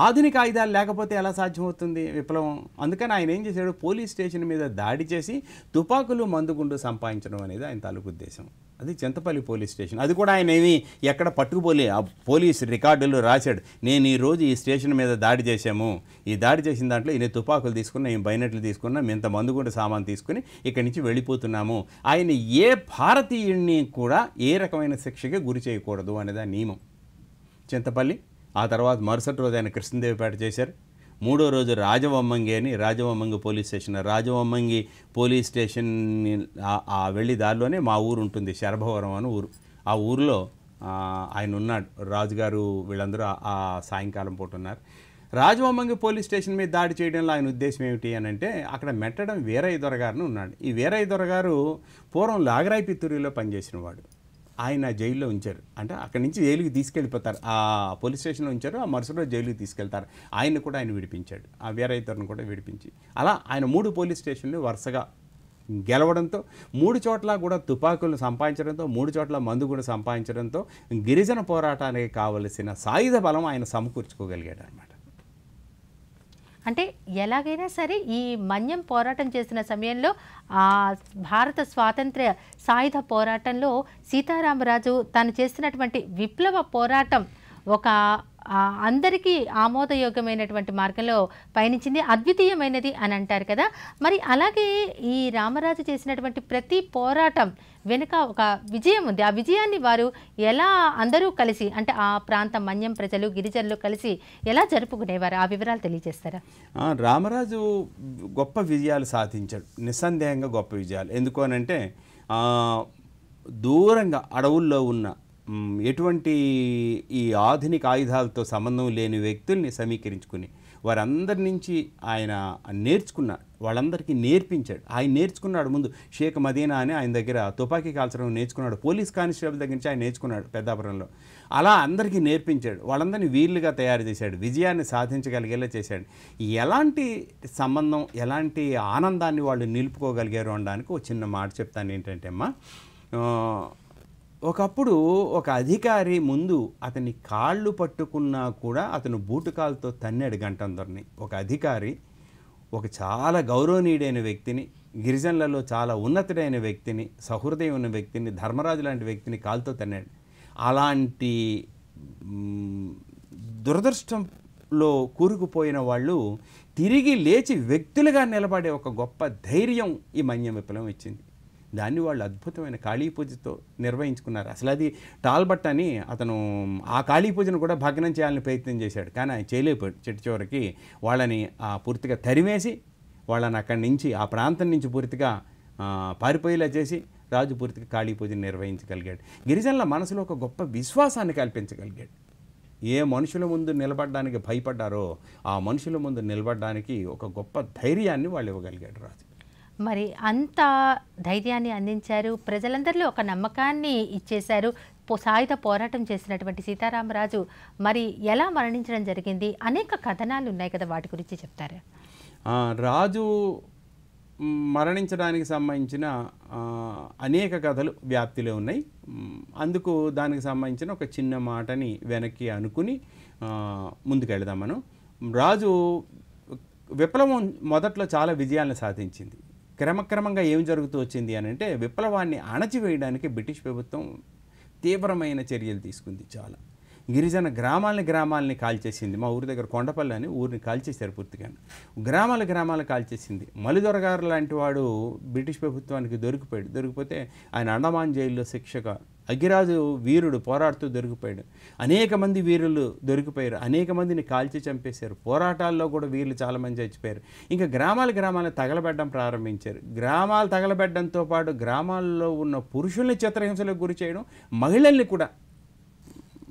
ఆధునిక ఆయుధాలు లేకపోతే ఎలా సాధ్యమవుతుంది విప్లవం అందుకని ఆయన ఏం చేశాడు పోలీస్ స్టేషన్ మీద దాడి చేసి తుపాకులు మందుగుండు సంపాదించడం అనేది ఆయన తాలూకు ఉద్దేశం అది చింతపల్లి పోలీస్ స్టేషన్ అది కూడా ఆయన ఏమి ఎక్కడ పట్టుకుపోలే ఆ పోలీస్ రికార్డులు రాశాడు నేను ఈరోజు ఈ స్టేషన్ మీద దాడి చేశాము ఈ దాడి చేసిన దాంట్లో ఈయన తుపాకులు తీసుకున్నా ఈ బైనట్లు తీసుకున్నా ఇంత మందుగుండు సామాన్ తీసుకుని ఇక్కడి నుంచి వెళ్ళిపోతున్నాము ఆయన ఏ భారతీయుడిని కూడా ఏ రకమైన శిక్షకి గురి చేయకూడదు అనేదా నియమం చింతపల్లి ఆ తర్వాత మరుసటి రోజు ఆయన కృష్ణదేవిపేట చేశారు మూడో రోజు రాజవమ్మంగి అని Rajavommangi police station Rajavommangi police station ఆ వెళ్ళి దారిలోనే మా ఊరు ఉంటుంది శరభవరం అని ఊరు ఆ ఊరిలో ఆయన ఉన్నాడు రాజుగారు వీళ్ళందరూ ఆ సాయంకాలం పూట ఉన్నారు రాజవమ్మంగి పోలీస్ స్టేషన్ మీద దాడి చేయడంలో ఆయన ఉద్దేశం ఏమిటి అని అంటే అక్కడ మెట్టడం వీరయ్య దొరగారిని ఉన్నాడు ఈ వీరయ్య దొరగారు పూర్వం లాగరాయి పిత్తూరిలో పనిచేసిన వాడు ఆయన జైల్లో ఉంచారు అంటే అక్కడి నుంచి జైలుకి తీసుకెళ్ళిపోతారు ఆ పోలీస్ స్టేషన్లో ఉంచారు ఆ మరుసటి రోజు జైలుకి తీసుకెళ్తారు ఆయన కూడా ఆయన విడిపించాడు ఆ వేరే కూడా విడిపించి అలా ఆయన మూడు పోలీస్ స్టేషన్లు వరుసగా గెలవడంతో మూడు చోట్ల కూడా తుపాకులు సంపాదించడంతో మూడు చోట్ల మందు కూడా సంపాదించడంతో గిరిజన పోరాటానికి కావలసిన సాయుధ బలం ఆయన సమకూర్చుకోగలిగాడు అనమాట అంటే ఎలాగైనా సరే ఈ మన్యం పోరాటం చేసిన సమయంలో ఆ భారత స్వాతంత్ర్య సాయుధ పోరాటంలో సీతారామరాజు తను చేసినటువంటి విప్లవ పోరాటం ఒక అందరికీ ఆమోదయోగ్యమైనటువంటి మార్గంలో పయనించింది అద్వితీయమైనది అని అంటారు కదా మరి అలాగే ఈ రామరాజు చేసినటువంటి ప్రతి పోరాటం వెనుక ఒక విజయం ఉంది ఆ విజయాన్ని వారు ఎలా అందరూ కలిసి అంటే ఆ ప్రాంత మన్యం ప్రజలు గిరిజనులు కలిసి ఎలా జరుపుకునేవారు ఆ వివరాలు తెలియజేస్తారా రామరాజు గొప్ప విజయాలు సాధించాడు నిస్సందేహంగా గొప్ప విజయాలు ఎందుకు అనంటే దూరంగా అడవుల్లో ఉన్న ఎటువంటి ఈ ఆధునిక ఆయుధాలతో సంబంధం లేని వ్యక్తుల్ని సమీకరించుకుని వారందరి నుంచి ఆయన నేర్చుకున్నాడు వాళ్ళందరికీ నేర్పించాడు ఆయన నేర్చుకున్నాడు ముందు షేక్ మదీనా అని ఆయన దగ్గర తుపాకీ కాల్చడం నేర్చుకున్నాడు పోలీస్ కానిస్టేబుల్ దగ్గర నుంచి ఆయన నేర్చుకున్నాడు పెద్దాపురంలో అలా అందరికీ నేర్పించాడు వాళ్ళందరినీ వీళ్ళుగా తయారు చేశాడు విజయాన్ని సాధించగలిగేలా చేశాడు ఎలాంటి సంబంధం ఎలాంటి ఆనందాన్ని వాళ్ళు నిలుపుకోగలిగారు అనడానికి ఒక చిన్న మాట చెప్తాను ఏంటంటే అమ్మా ఒకప్పుడు ఒక అధికారి ముందు అతని కాళ్ళు పట్టుకున్నా కూడా అతను బూటుకాలతో తన్నాడు గంటందరిని ఒక అధికారి ఒక చాలా గౌరవనీయుడైన వ్యక్తిని గిరిజనులలో చాలా ఉన్నతుడైన వ్యక్తిని సహృదయం ఉన్న వ్యక్తిని ధర్మరాజు లాంటి వ్యక్తిని కాలుతో తన్నాడు అలాంటి దురదృష్టంలో కూరుకుపోయిన వాళ్ళు తిరిగి లేచి వ్యక్తులుగా నిలబడే ఒక గొప్ప ధైర్యం ఈ మన్యం విప్లవం ఇచ్చింది దాన్ని వాళ్ళు అద్భుతమైన కాళీ పూజతో నిర్వహించుకున్నారు అసలు అది టాల్బట్ అని అతను ఆ కాళీ పూజను కూడా భగ్నం చేయాలని ప్రయత్నం చేశాడు కానీ ఆయన చేయలేకపోయాడు చెట్టు చివరికి వాళ్ళని ఆ పూర్తిగా తరిమేసి వాళ్ళని అక్కడి నుంచి ఆ ప్రాంతం నుంచి పూర్తిగా పారిపోయేలా చేసి రాజు పూర్తిగా కాళీ పూజను నిర్వహించగలిగాడు గిరిజనుల మనసులో ఒక గొప్ప విశ్వాసాన్ని కల్పించగలిగాడు ఏ మనుషుల ముందు నిలబడడానికి భయపడ్డారో ఆ మనుషుల ముందు నిలబడడానికి ఒక గొప్ప ధైర్యాన్ని వాళ్ళు ఇవ్వగలిగాడు రాజు మరి అంత ధైర్యాన్ని అందించారు ప్రజలందరిలో ఒక నమ్మకాన్ని ఇచ్చేశారు సాయుధ పోరాటం చేసినటువంటి సీతారామరాజు మరి ఎలా మరణించడం జరిగింది అనేక కథనాలు ఉన్నాయి కదా వాటి గురించి చెప్తారు రాజు మరణించడానికి సంబంధించిన అనేక కథలు వ్యాప్తిలో ఉన్నాయి అందుకు దానికి సంబంధించిన ఒక చిన్న మాటని వెనక్కి అనుకుని ముందుకెళ్దాం మనం రాజు విప్లవం మొదట్లో చాలా విజయాలను సాధించింది క్రమక్రమంగా ఏం జరుగుతూ వచ్చింది అని అంటే విప్లవాన్ని అణచివేయడానికి బ్రిటిష్ ప్రభుత్వం తీవ్రమైన చర్యలు తీసుకుంది చాలా గిరిజన గ్రామాలని గ్రామాలని కాల్చేసింది మా ఊరి దగ్గర కొండపల్లి అని ఊరిని కాల్చేశారు పూర్తిగా గ్రామాల గ్రామాలు కాల్చేసింది మలిదొరగారు లాంటి వాడు బ్రిటిష్ ప్రభుత్వానికి దొరికిపోయాడు దొరికిపోతే ఆయన అండమాన్ జైల్లో శిక్షగా అగ్గిరాజు వీరుడు పోరాడుతూ దొరికిపోయాడు అనేక మంది వీరులు దొరికిపోయారు అనేక మందిని కాల్చి చంపేశారు పోరాటాల్లో కూడా వీరులు చాలామంది చచ్చిపోయారు ఇంకా గ్రామాల గ్రామాలను తగలబెట్టడం ప్రారంభించారు గ్రామాలు తగలబెట్టడంతో పాటు గ్రామాల్లో ఉన్న పురుషుల్ని చిత్రహింసలకు గురి చేయడం మహిళల్ని కూడా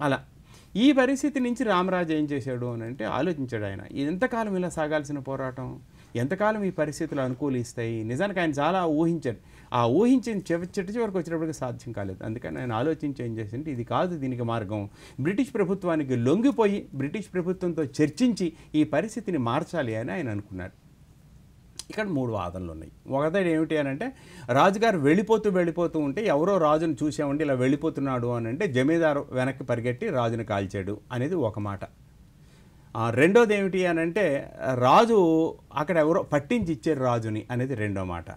అలా ఈ పరిస్థితి నుంచి రామరాజు ఏం చేశాడు అని అంటే ఆలోచించాడు ఆయన ఎంతకాలం ఇలా సాగాల్సిన పోరాటం ఎంతకాలం ఈ పరిస్థితులు అనుకూలిస్తాయి నిజానికి ఆయన చాలా ఊహించాడు ఆ ఊహించిన చివరి చిట్ట చివరికి వచ్చినప్పటికి సాధ్యం కాలేదు అందుకని ఆయన ఆలోచించి ఏం చేసింటే ఇది కాదు దీనికి మార్గం బ్రిటిష్ ప్రభుత్వానికి లొంగిపోయి బ్రిటిష్ ప్రభుత్వంతో చర్చించి ఈ పరిస్థితిని మార్చాలి అని ఆయన అనుకున్నాడు ఇక్కడ మూడు వాదనలు ఉన్నాయి ఒకదాడు ఏమిటి అని అంటే రాజుగారు వెళ్ళిపోతూ వెళ్ళిపోతూ ఉంటే ఎవరో రాజును చూసామండి ఇలా వెళ్ళిపోతున్నాడు అని అంటే జమీదారు వెనక్కి పరిగెట్టి రాజును కాల్చాడు అనేది ఒక మాట రెండోది ఏమిటి అని అంటే రాజు అక్కడ ఎవరో పట్టించి ఇచ్చారు రాజుని అనేది రెండో మాట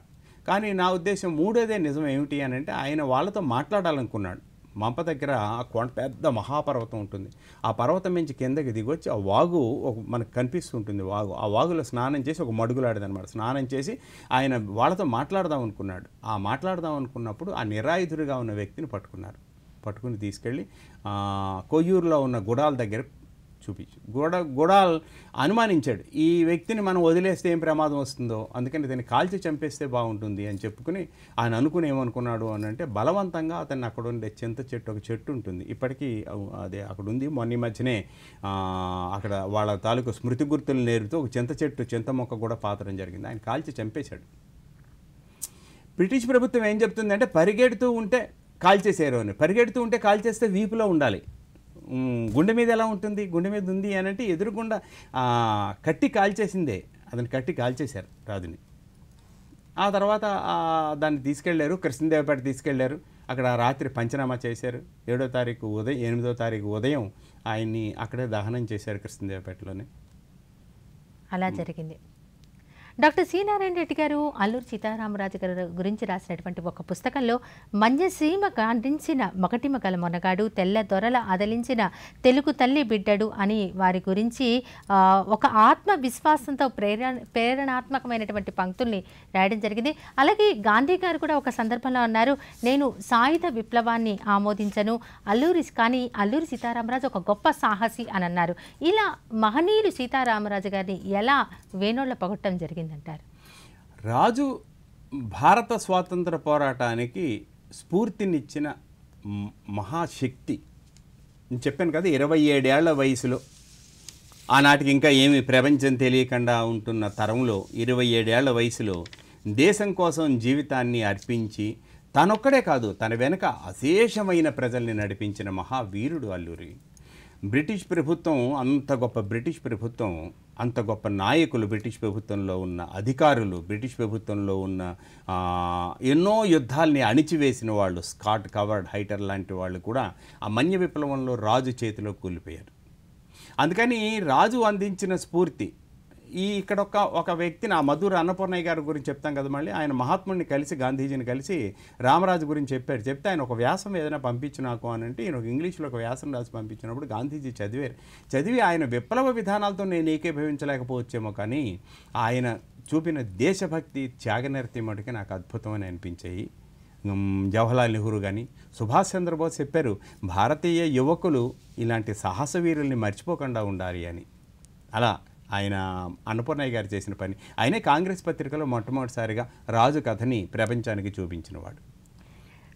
కానీ నా ఉద్దేశం మూడోదే నిజం ఏమిటి అని అంటే ఆయన వాళ్ళతో మాట్లాడాలనుకున్నాడు మంప దగ్గర కొండ పెద్ద మహాపర్వతం ఉంటుంది ఆ పర్వతం నుంచి కిందకి దిగొచ్చి ఆ వాగు ఒక మనకు కనిపిస్తుంటుంది వాగు ఆ వాగులో స్నానం చేసి ఒక మడుగులాడదనమాట స్నానం చేసి ఆయన వాళ్ళతో మాట్లాడదాం అనుకున్నాడు ఆ మాట్లాడదాం అనుకున్నప్పుడు ఆ నిరాయుధుడిగా ఉన్న వ్యక్తిని పట్టుకున్నారు పట్టుకుని తీసుకెళ్ళి కొయ్యూరులో ఉన్న గుడాల దగ్గర చూపించు గోడ గోడాల్ అనుమానించాడు ఈ వ్యక్తిని మనం వదిలేస్తే ఏం ప్రమాదం వస్తుందో అందుకని దీన్ని కాల్చి చంపేస్తే బాగుంటుంది అని చెప్పుకుని ఆయన అనుకుని ఏమనుకున్నాడు అని అంటే బలవంతంగా అతన్ని అక్కడ ఉండే చింత చెట్టు ఒక చెట్టు ఉంటుంది ఇప్పటికీ అదే అక్కడ ఉంది మొన్న మధ్యనే అక్కడ వాళ్ళ తాలూకు స్మృతి గుర్తులు నేరుతూ ఒక చింత చెట్టు చింత మొక్క కూడా పాతడం జరిగింది ఆయన కాల్చి చంపేశాడు బ్రిటిష్ ప్రభుత్వం ఏం చెప్తుందంటే పరిగెడుతూ ఉంటే కాల్చేసేరు అని పరిగెడుతూ ఉంటే కాల్చేస్తే వీపులో ఉండాలి గుండె మీద ఎలా ఉంటుంది గుండె మీద ఉంది అని అంటే ఎదురుగుండా కట్టి కాల్చేసిందే అతను కట్టి కాల్చేశారు రాజుని ఆ తర్వాత దాన్ని తీసుకెళ్లారు కృష్ణదేవపేట తీసుకెళ్లారు అక్కడ రాత్రి పంచనామా చేశారు ఏడో తారీఖు ఉదయం ఎనిమిదో తారీఖు ఉదయం ఆయన్ని అక్కడే దహనం చేశారు కృష్ణదేవపేటలోనే అలా జరిగింది డాక్టర్ సి నారాయణ రెడ్డి గారు అల్లూరు సీతారామరాజు గారు గురించి రాసినటువంటి ఒక పుస్తకంలో మంజసీమ కాండించిన మగటిమగల మొనగాడు తెల్ల దొరల అదలించిన తెలుగు తల్లి బిడ్డడు అని వారి గురించి ఒక ఆత్మవిశ్వాసంతో ప్రేరణ ప్రేరణాత్మకమైనటువంటి పంక్తుల్ని రాయడం జరిగింది అలాగే గాంధీ గారు కూడా ఒక సందర్భంలో అన్నారు నేను సాయుధ విప్లవాన్ని ఆమోదించను అల్లూరి కానీ అల్లూరి సీతారామరాజు ఒక గొప్ప సాహసి అని అన్నారు ఇలా మహనీయులు సీతారామరాజు గారిని ఎలా వేణోళ్ళ పొగట్టడం జరిగింది వచ్చిందంటారు రాజు భారత స్వాతంత్ర పోరాటానికి స్ఫూర్తినిచ్చిన మహాశక్తి నేను చెప్పాను కదా ఇరవై ఏడేళ్ల వయసులో ఆనాటికి ఇంకా ఏమి ప్రపంచం తెలియకుండా ఉంటున్న తరంలో ఇరవై ఏడేళ్ల వయసులో దేశం కోసం జీవితాన్ని అర్పించి తనొక్కడే కాదు తన వెనుక అశేషమైన ప్రజల్ని నడిపించిన మహావీరుడు అల్లూరి బ్రిటిష్ ప్రభుత్వం అంత గొప్ప బ్రిటిష్ ప్రభుత్వం అంత గొప్ప నాయకులు బ్రిటిష్ ప్రభుత్వంలో ఉన్న అధికారులు బ్రిటిష్ ప్రభుత్వంలో ఉన్న ఎన్నో యుద్ధాల్ని అణిచివేసిన వాళ్ళు స్కాట్ కవర్డ్ హైటర్ లాంటి వాళ్ళు కూడా ఆ మన్య విప్లవంలో రాజు చేతిలో కూలిపోయారు అందుకని రాజు అందించిన స్ఫూర్తి ఈ ఇక్కడ ఒక ఒక వ్యక్తిని ఆ మధుర అన్నపూర్ణయ్య గారి గురించి చెప్తాం కదా మళ్ళీ ఆయన మహాత్ముడిని కలిసి గాంధీజీని కలిసి రామరాజు గురించి చెప్పారు చెప్తే ఆయన ఒక వ్యాసం ఏదైనా పంపించు నాకు అని అంటే ఈయన ఇంగ్లీష్లో ఒక వ్యాసం రాసి పంపించినప్పుడు గాంధీజీ చదివారు చదివి ఆయన విప్లవ విధానాలతో నేను ఏకీభవించలేకపోవచ్చేమో కానీ ఆయన చూపిన దేశభక్తి త్యాగనర్తి మటుకే నాకు అద్భుతమని అనిపించాయి జవహర్లాల్ నెహ్రూ కానీ సుభాష్ చంద్రబోస్ చెప్పారు భారతీయ యువకులు ఇలాంటి సాహసవీరుల్ని మర్చిపోకుండా ఉండాలి అని అలా ఆయన అన్నపూర్ణయ్య గారు చేసిన పని ఆయనే కాంగ్రెస్ పత్రికలో మొట్టమొదటిసారిగా రాజు కథని ప్రపంచానికి చూపించినవాడు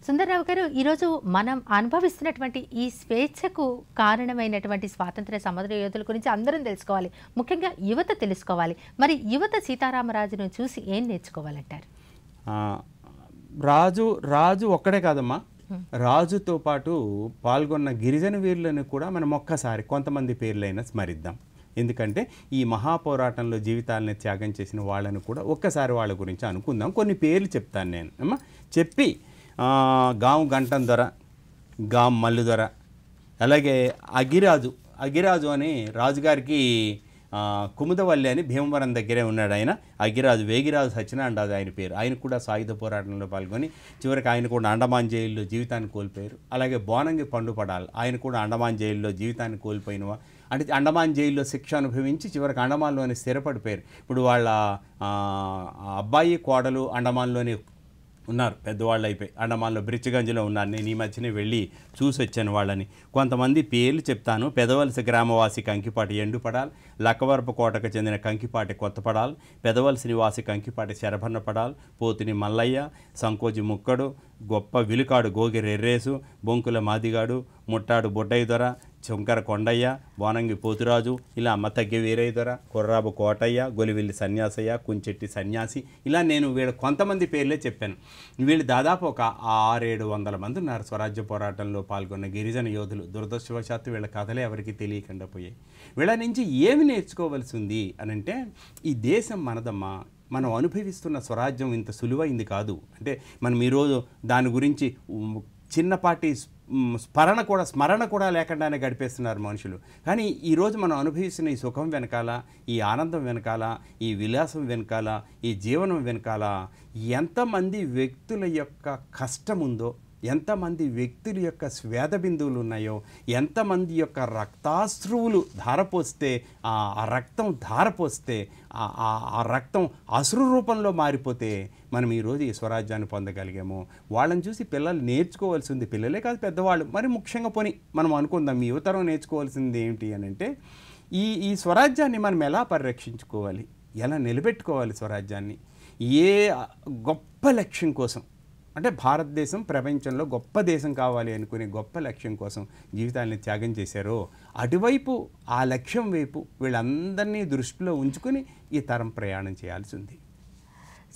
సుందరరావు గారు ఈరోజు మనం అనుభవిస్తున్నటువంటి ఈ స్వేచ్ఛకు కారణమైనటువంటి స్వాతంత్ర సముద్ర యోధుల గురించి అందరం తెలుసుకోవాలి ముఖ్యంగా యువత తెలుసుకోవాలి మరి యువత సీతారామరాజును చూసి ఏం నేర్చుకోవాలంటారు రాజు రాజు ఒక్కడే కాదమ్మా రాజుతో పాటు పాల్గొన్న గిరిజన వీరులను కూడా మనం ఒక్కసారి కొంతమంది పేర్లైనా స్మరిద్దాం ఎందుకంటే ఈ మహాపోరాటంలో జీవితాలని త్యాగం చేసిన వాళ్ళని కూడా ఒక్కసారి వాళ్ళ గురించి అనుకుందాం కొన్ని పేర్లు చెప్తాను నేను అమ్మా చెప్పి గాం గంటం ధర గాం మల్లు ధర అలాగే అగిరాజు అగిరాజు అని రాజుగారికి కుముదవల్లి అని భీమవరం దగ్గరే ఉన్నాడు ఆయన అగిరాజు వేగిరాజు రాజు ఆయన పేరు ఆయన కూడా సాయుధ పోరాటంలో పాల్గొని చివరికి ఆయన కూడా అండమాన్ జైల్లో జీవితాన్ని కోల్పోయారు అలాగే బోనంగి పండుపడాలి ఆయన కూడా అండమాన్ జైల్లో జీవితాన్ని కోల్పోయినవా అంటే అండమాన్ జైల్లో శిక్ష అనుభవించి చివరికి అండమాన్లోనే స్థిరపడిపోయారు ఇప్పుడు వాళ్ళ అబ్బాయి కోడలు అండమాన్లోనే ఉన్నారు పెద్దవాళ్ళు అయిపోయి అండమాన్లో బ్రిచ్గంజ్లో ఉన్నారు నేను ఈ మధ్యనే వెళ్ళి చూసి వచ్చాను వాళ్ళని కొంతమంది పేర్లు చెప్తాను పెదవలస గ్రామవాసి కంకిపాటి పడాలి లక్కవరపు కోటకు చెందిన కంకిపాటి కొత్తపడాల్ పెదవలస నివాసి కంకిపాటి శరభన్నపడాల్ పోతుని మల్లయ్య సంకోజి ముక్కడు గొప్ప విలుకాడు గోగిరెర్రేసు బొంకుల మాదిగాడు ముట్టాడు బొడ్డయ్య దొర శంకర కొండయ్య బోనంగి పోతురాజు ఇలా మతగ్గి వీరేధర కొర్రాబు కోటయ్య గొలివిల్లి సన్యాసయ్య కుంచెట్టి సన్యాసి ఇలా నేను వీళ్ళ కొంతమంది పేర్లే చెప్పాను వీళ్ళు దాదాపు ఒక ఆరేడు వందల మంది ఉన్నారు స్వరాజ్య పోరాటంలో పాల్గొన్న గిరిజన యోధులు దురదృష్టవశాత్తు వీళ్ళ కథలే ఎవరికి తెలియకుండా పోయాయి వీళ్ళ నుంచి ఏమి నేర్చుకోవలసి ఉంది అనంటే ఈ దేశం మనదమ్మా మనం అనుభవిస్తున్న స్వరాజ్యం ఇంత సులువైంది కాదు అంటే మనం ఈరోజు దాని గురించి చిన్నపాటి స్మరణ కూడా స్మరణ కూడా లేకుండానే గడిపేస్తున్నారు మనుషులు కానీ ఈరోజు మనం అనుభవిస్తున్న ఈ సుఖం వెనకాల ఈ ఆనందం వెనకాల ఈ విలాసం వెనకాల ఈ జీవనం వెనకాల ఎంతమంది వ్యక్తుల యొక్క కష్టం ఉందో ఎంతమంది వ్యక్తుల యొక్క స్వేద బిందువులు ఉన్నాయో ఎంతమంది యొక్క రక్తాశ్రువులు ధారపోస్తే ఆ రక్తం ధారపోస్తే ఆ రక్తం అశ్రు రూపంలో మారిపోతే మనం ఈరోజు ఈ స్వరాజ్యాన్ని పొందగలిగాము వాళ్ళని చూసి పిల్లలు నేర్చుకోవాల్సింది పిల్లలే కాదు పెద్దవాళ్ళు మరి ముఖ్యంగా పోని మనం అనుకుందాం మీ యువతరం నేర్చుకోవాల్సింది ఏంటి అని అంటే ఈ ఈ స్వరాజ్యాన్ని మనం ఎలా పరిరక్షించుకోవాలి ఎలా నిలబెట్టుకోవాలి స్వరాజ్యాన్ని ఏ గొప్ప లక్ష్యం కోసం అంటే భారతదేశం ప్రపంచంలో గొప్ప దేశం కావాలి అనుకునే గొప్ప లక్ష్యం కోసం జీవితాన్ని త్యాగం చేశారో అటువైపు ఆ లక్ష్యం వైపు వీళ్ళందరినీ దృష్టిలో ఉంచుకుని ఈ తరం ప్రయాణం చేయాల్సి ఉంది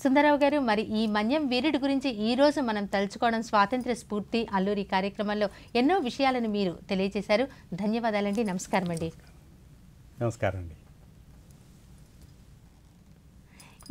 సుందరరావు గారు మరి ఈ మన్యం వీరుడి గురించి ఈరోజు మనం తలుచుకోవడం స్వాతంత్ర స్ఫూర్తి అల్లూరి కార్యక్రమంలో ఎన్నో విషయాలను మీరు తెలియజేశారు ధన్యవాదాలండి నమస్కారం అండి నమస్కారం అండి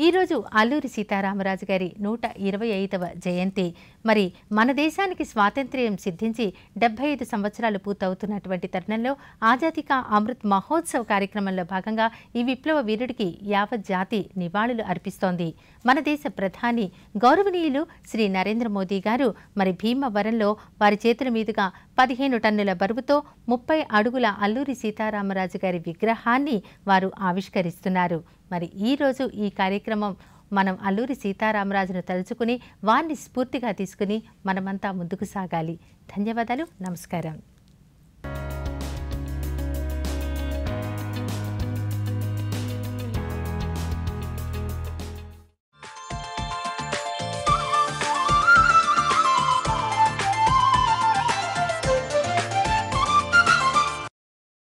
ఈరోజు అల్లూరి సీతారామరాజు గారి నూట ఇరవై ఐదవ జయంతి మరి మన దేశానికి స్వాతంత్ర్యం సిద్ధించి డెబ్బై ఐదు సంవత్సరాలు పూర్తవుతున్నటువంటి తరుణంలో ఆజాదీకా అమృత్ మహోత్సవ్ కార్యక్రమంలో భాగంగా ఈ విప్లవ వీరుడికి యావత్ జాతి నివాళులు అర్పిస్తోంది మన దేశ ప్రధాని గౌరవనీయులు శ్రీ నరేంద్ర మోదీ గారు మరి భీమవరంలో వారి చేతుల మీదుగా పదిహేను టన్నుల బరువుతో ముప్పై అడుగుల అల్లూరి సీతారామరాజు గారి విగ్రహాన్ని వారు ఆవిష్కరిస్తున్నారు మరి ఈరోజు ఈ కార్యక్రమం మనం అల్లూరి సీతారామరాజును తలుచుకుని వారిని స్ఫూర్తిగా తీసుకుని మనమంతా ముందుకు సాగాలి ధన్యవాదాలు నమస్కారం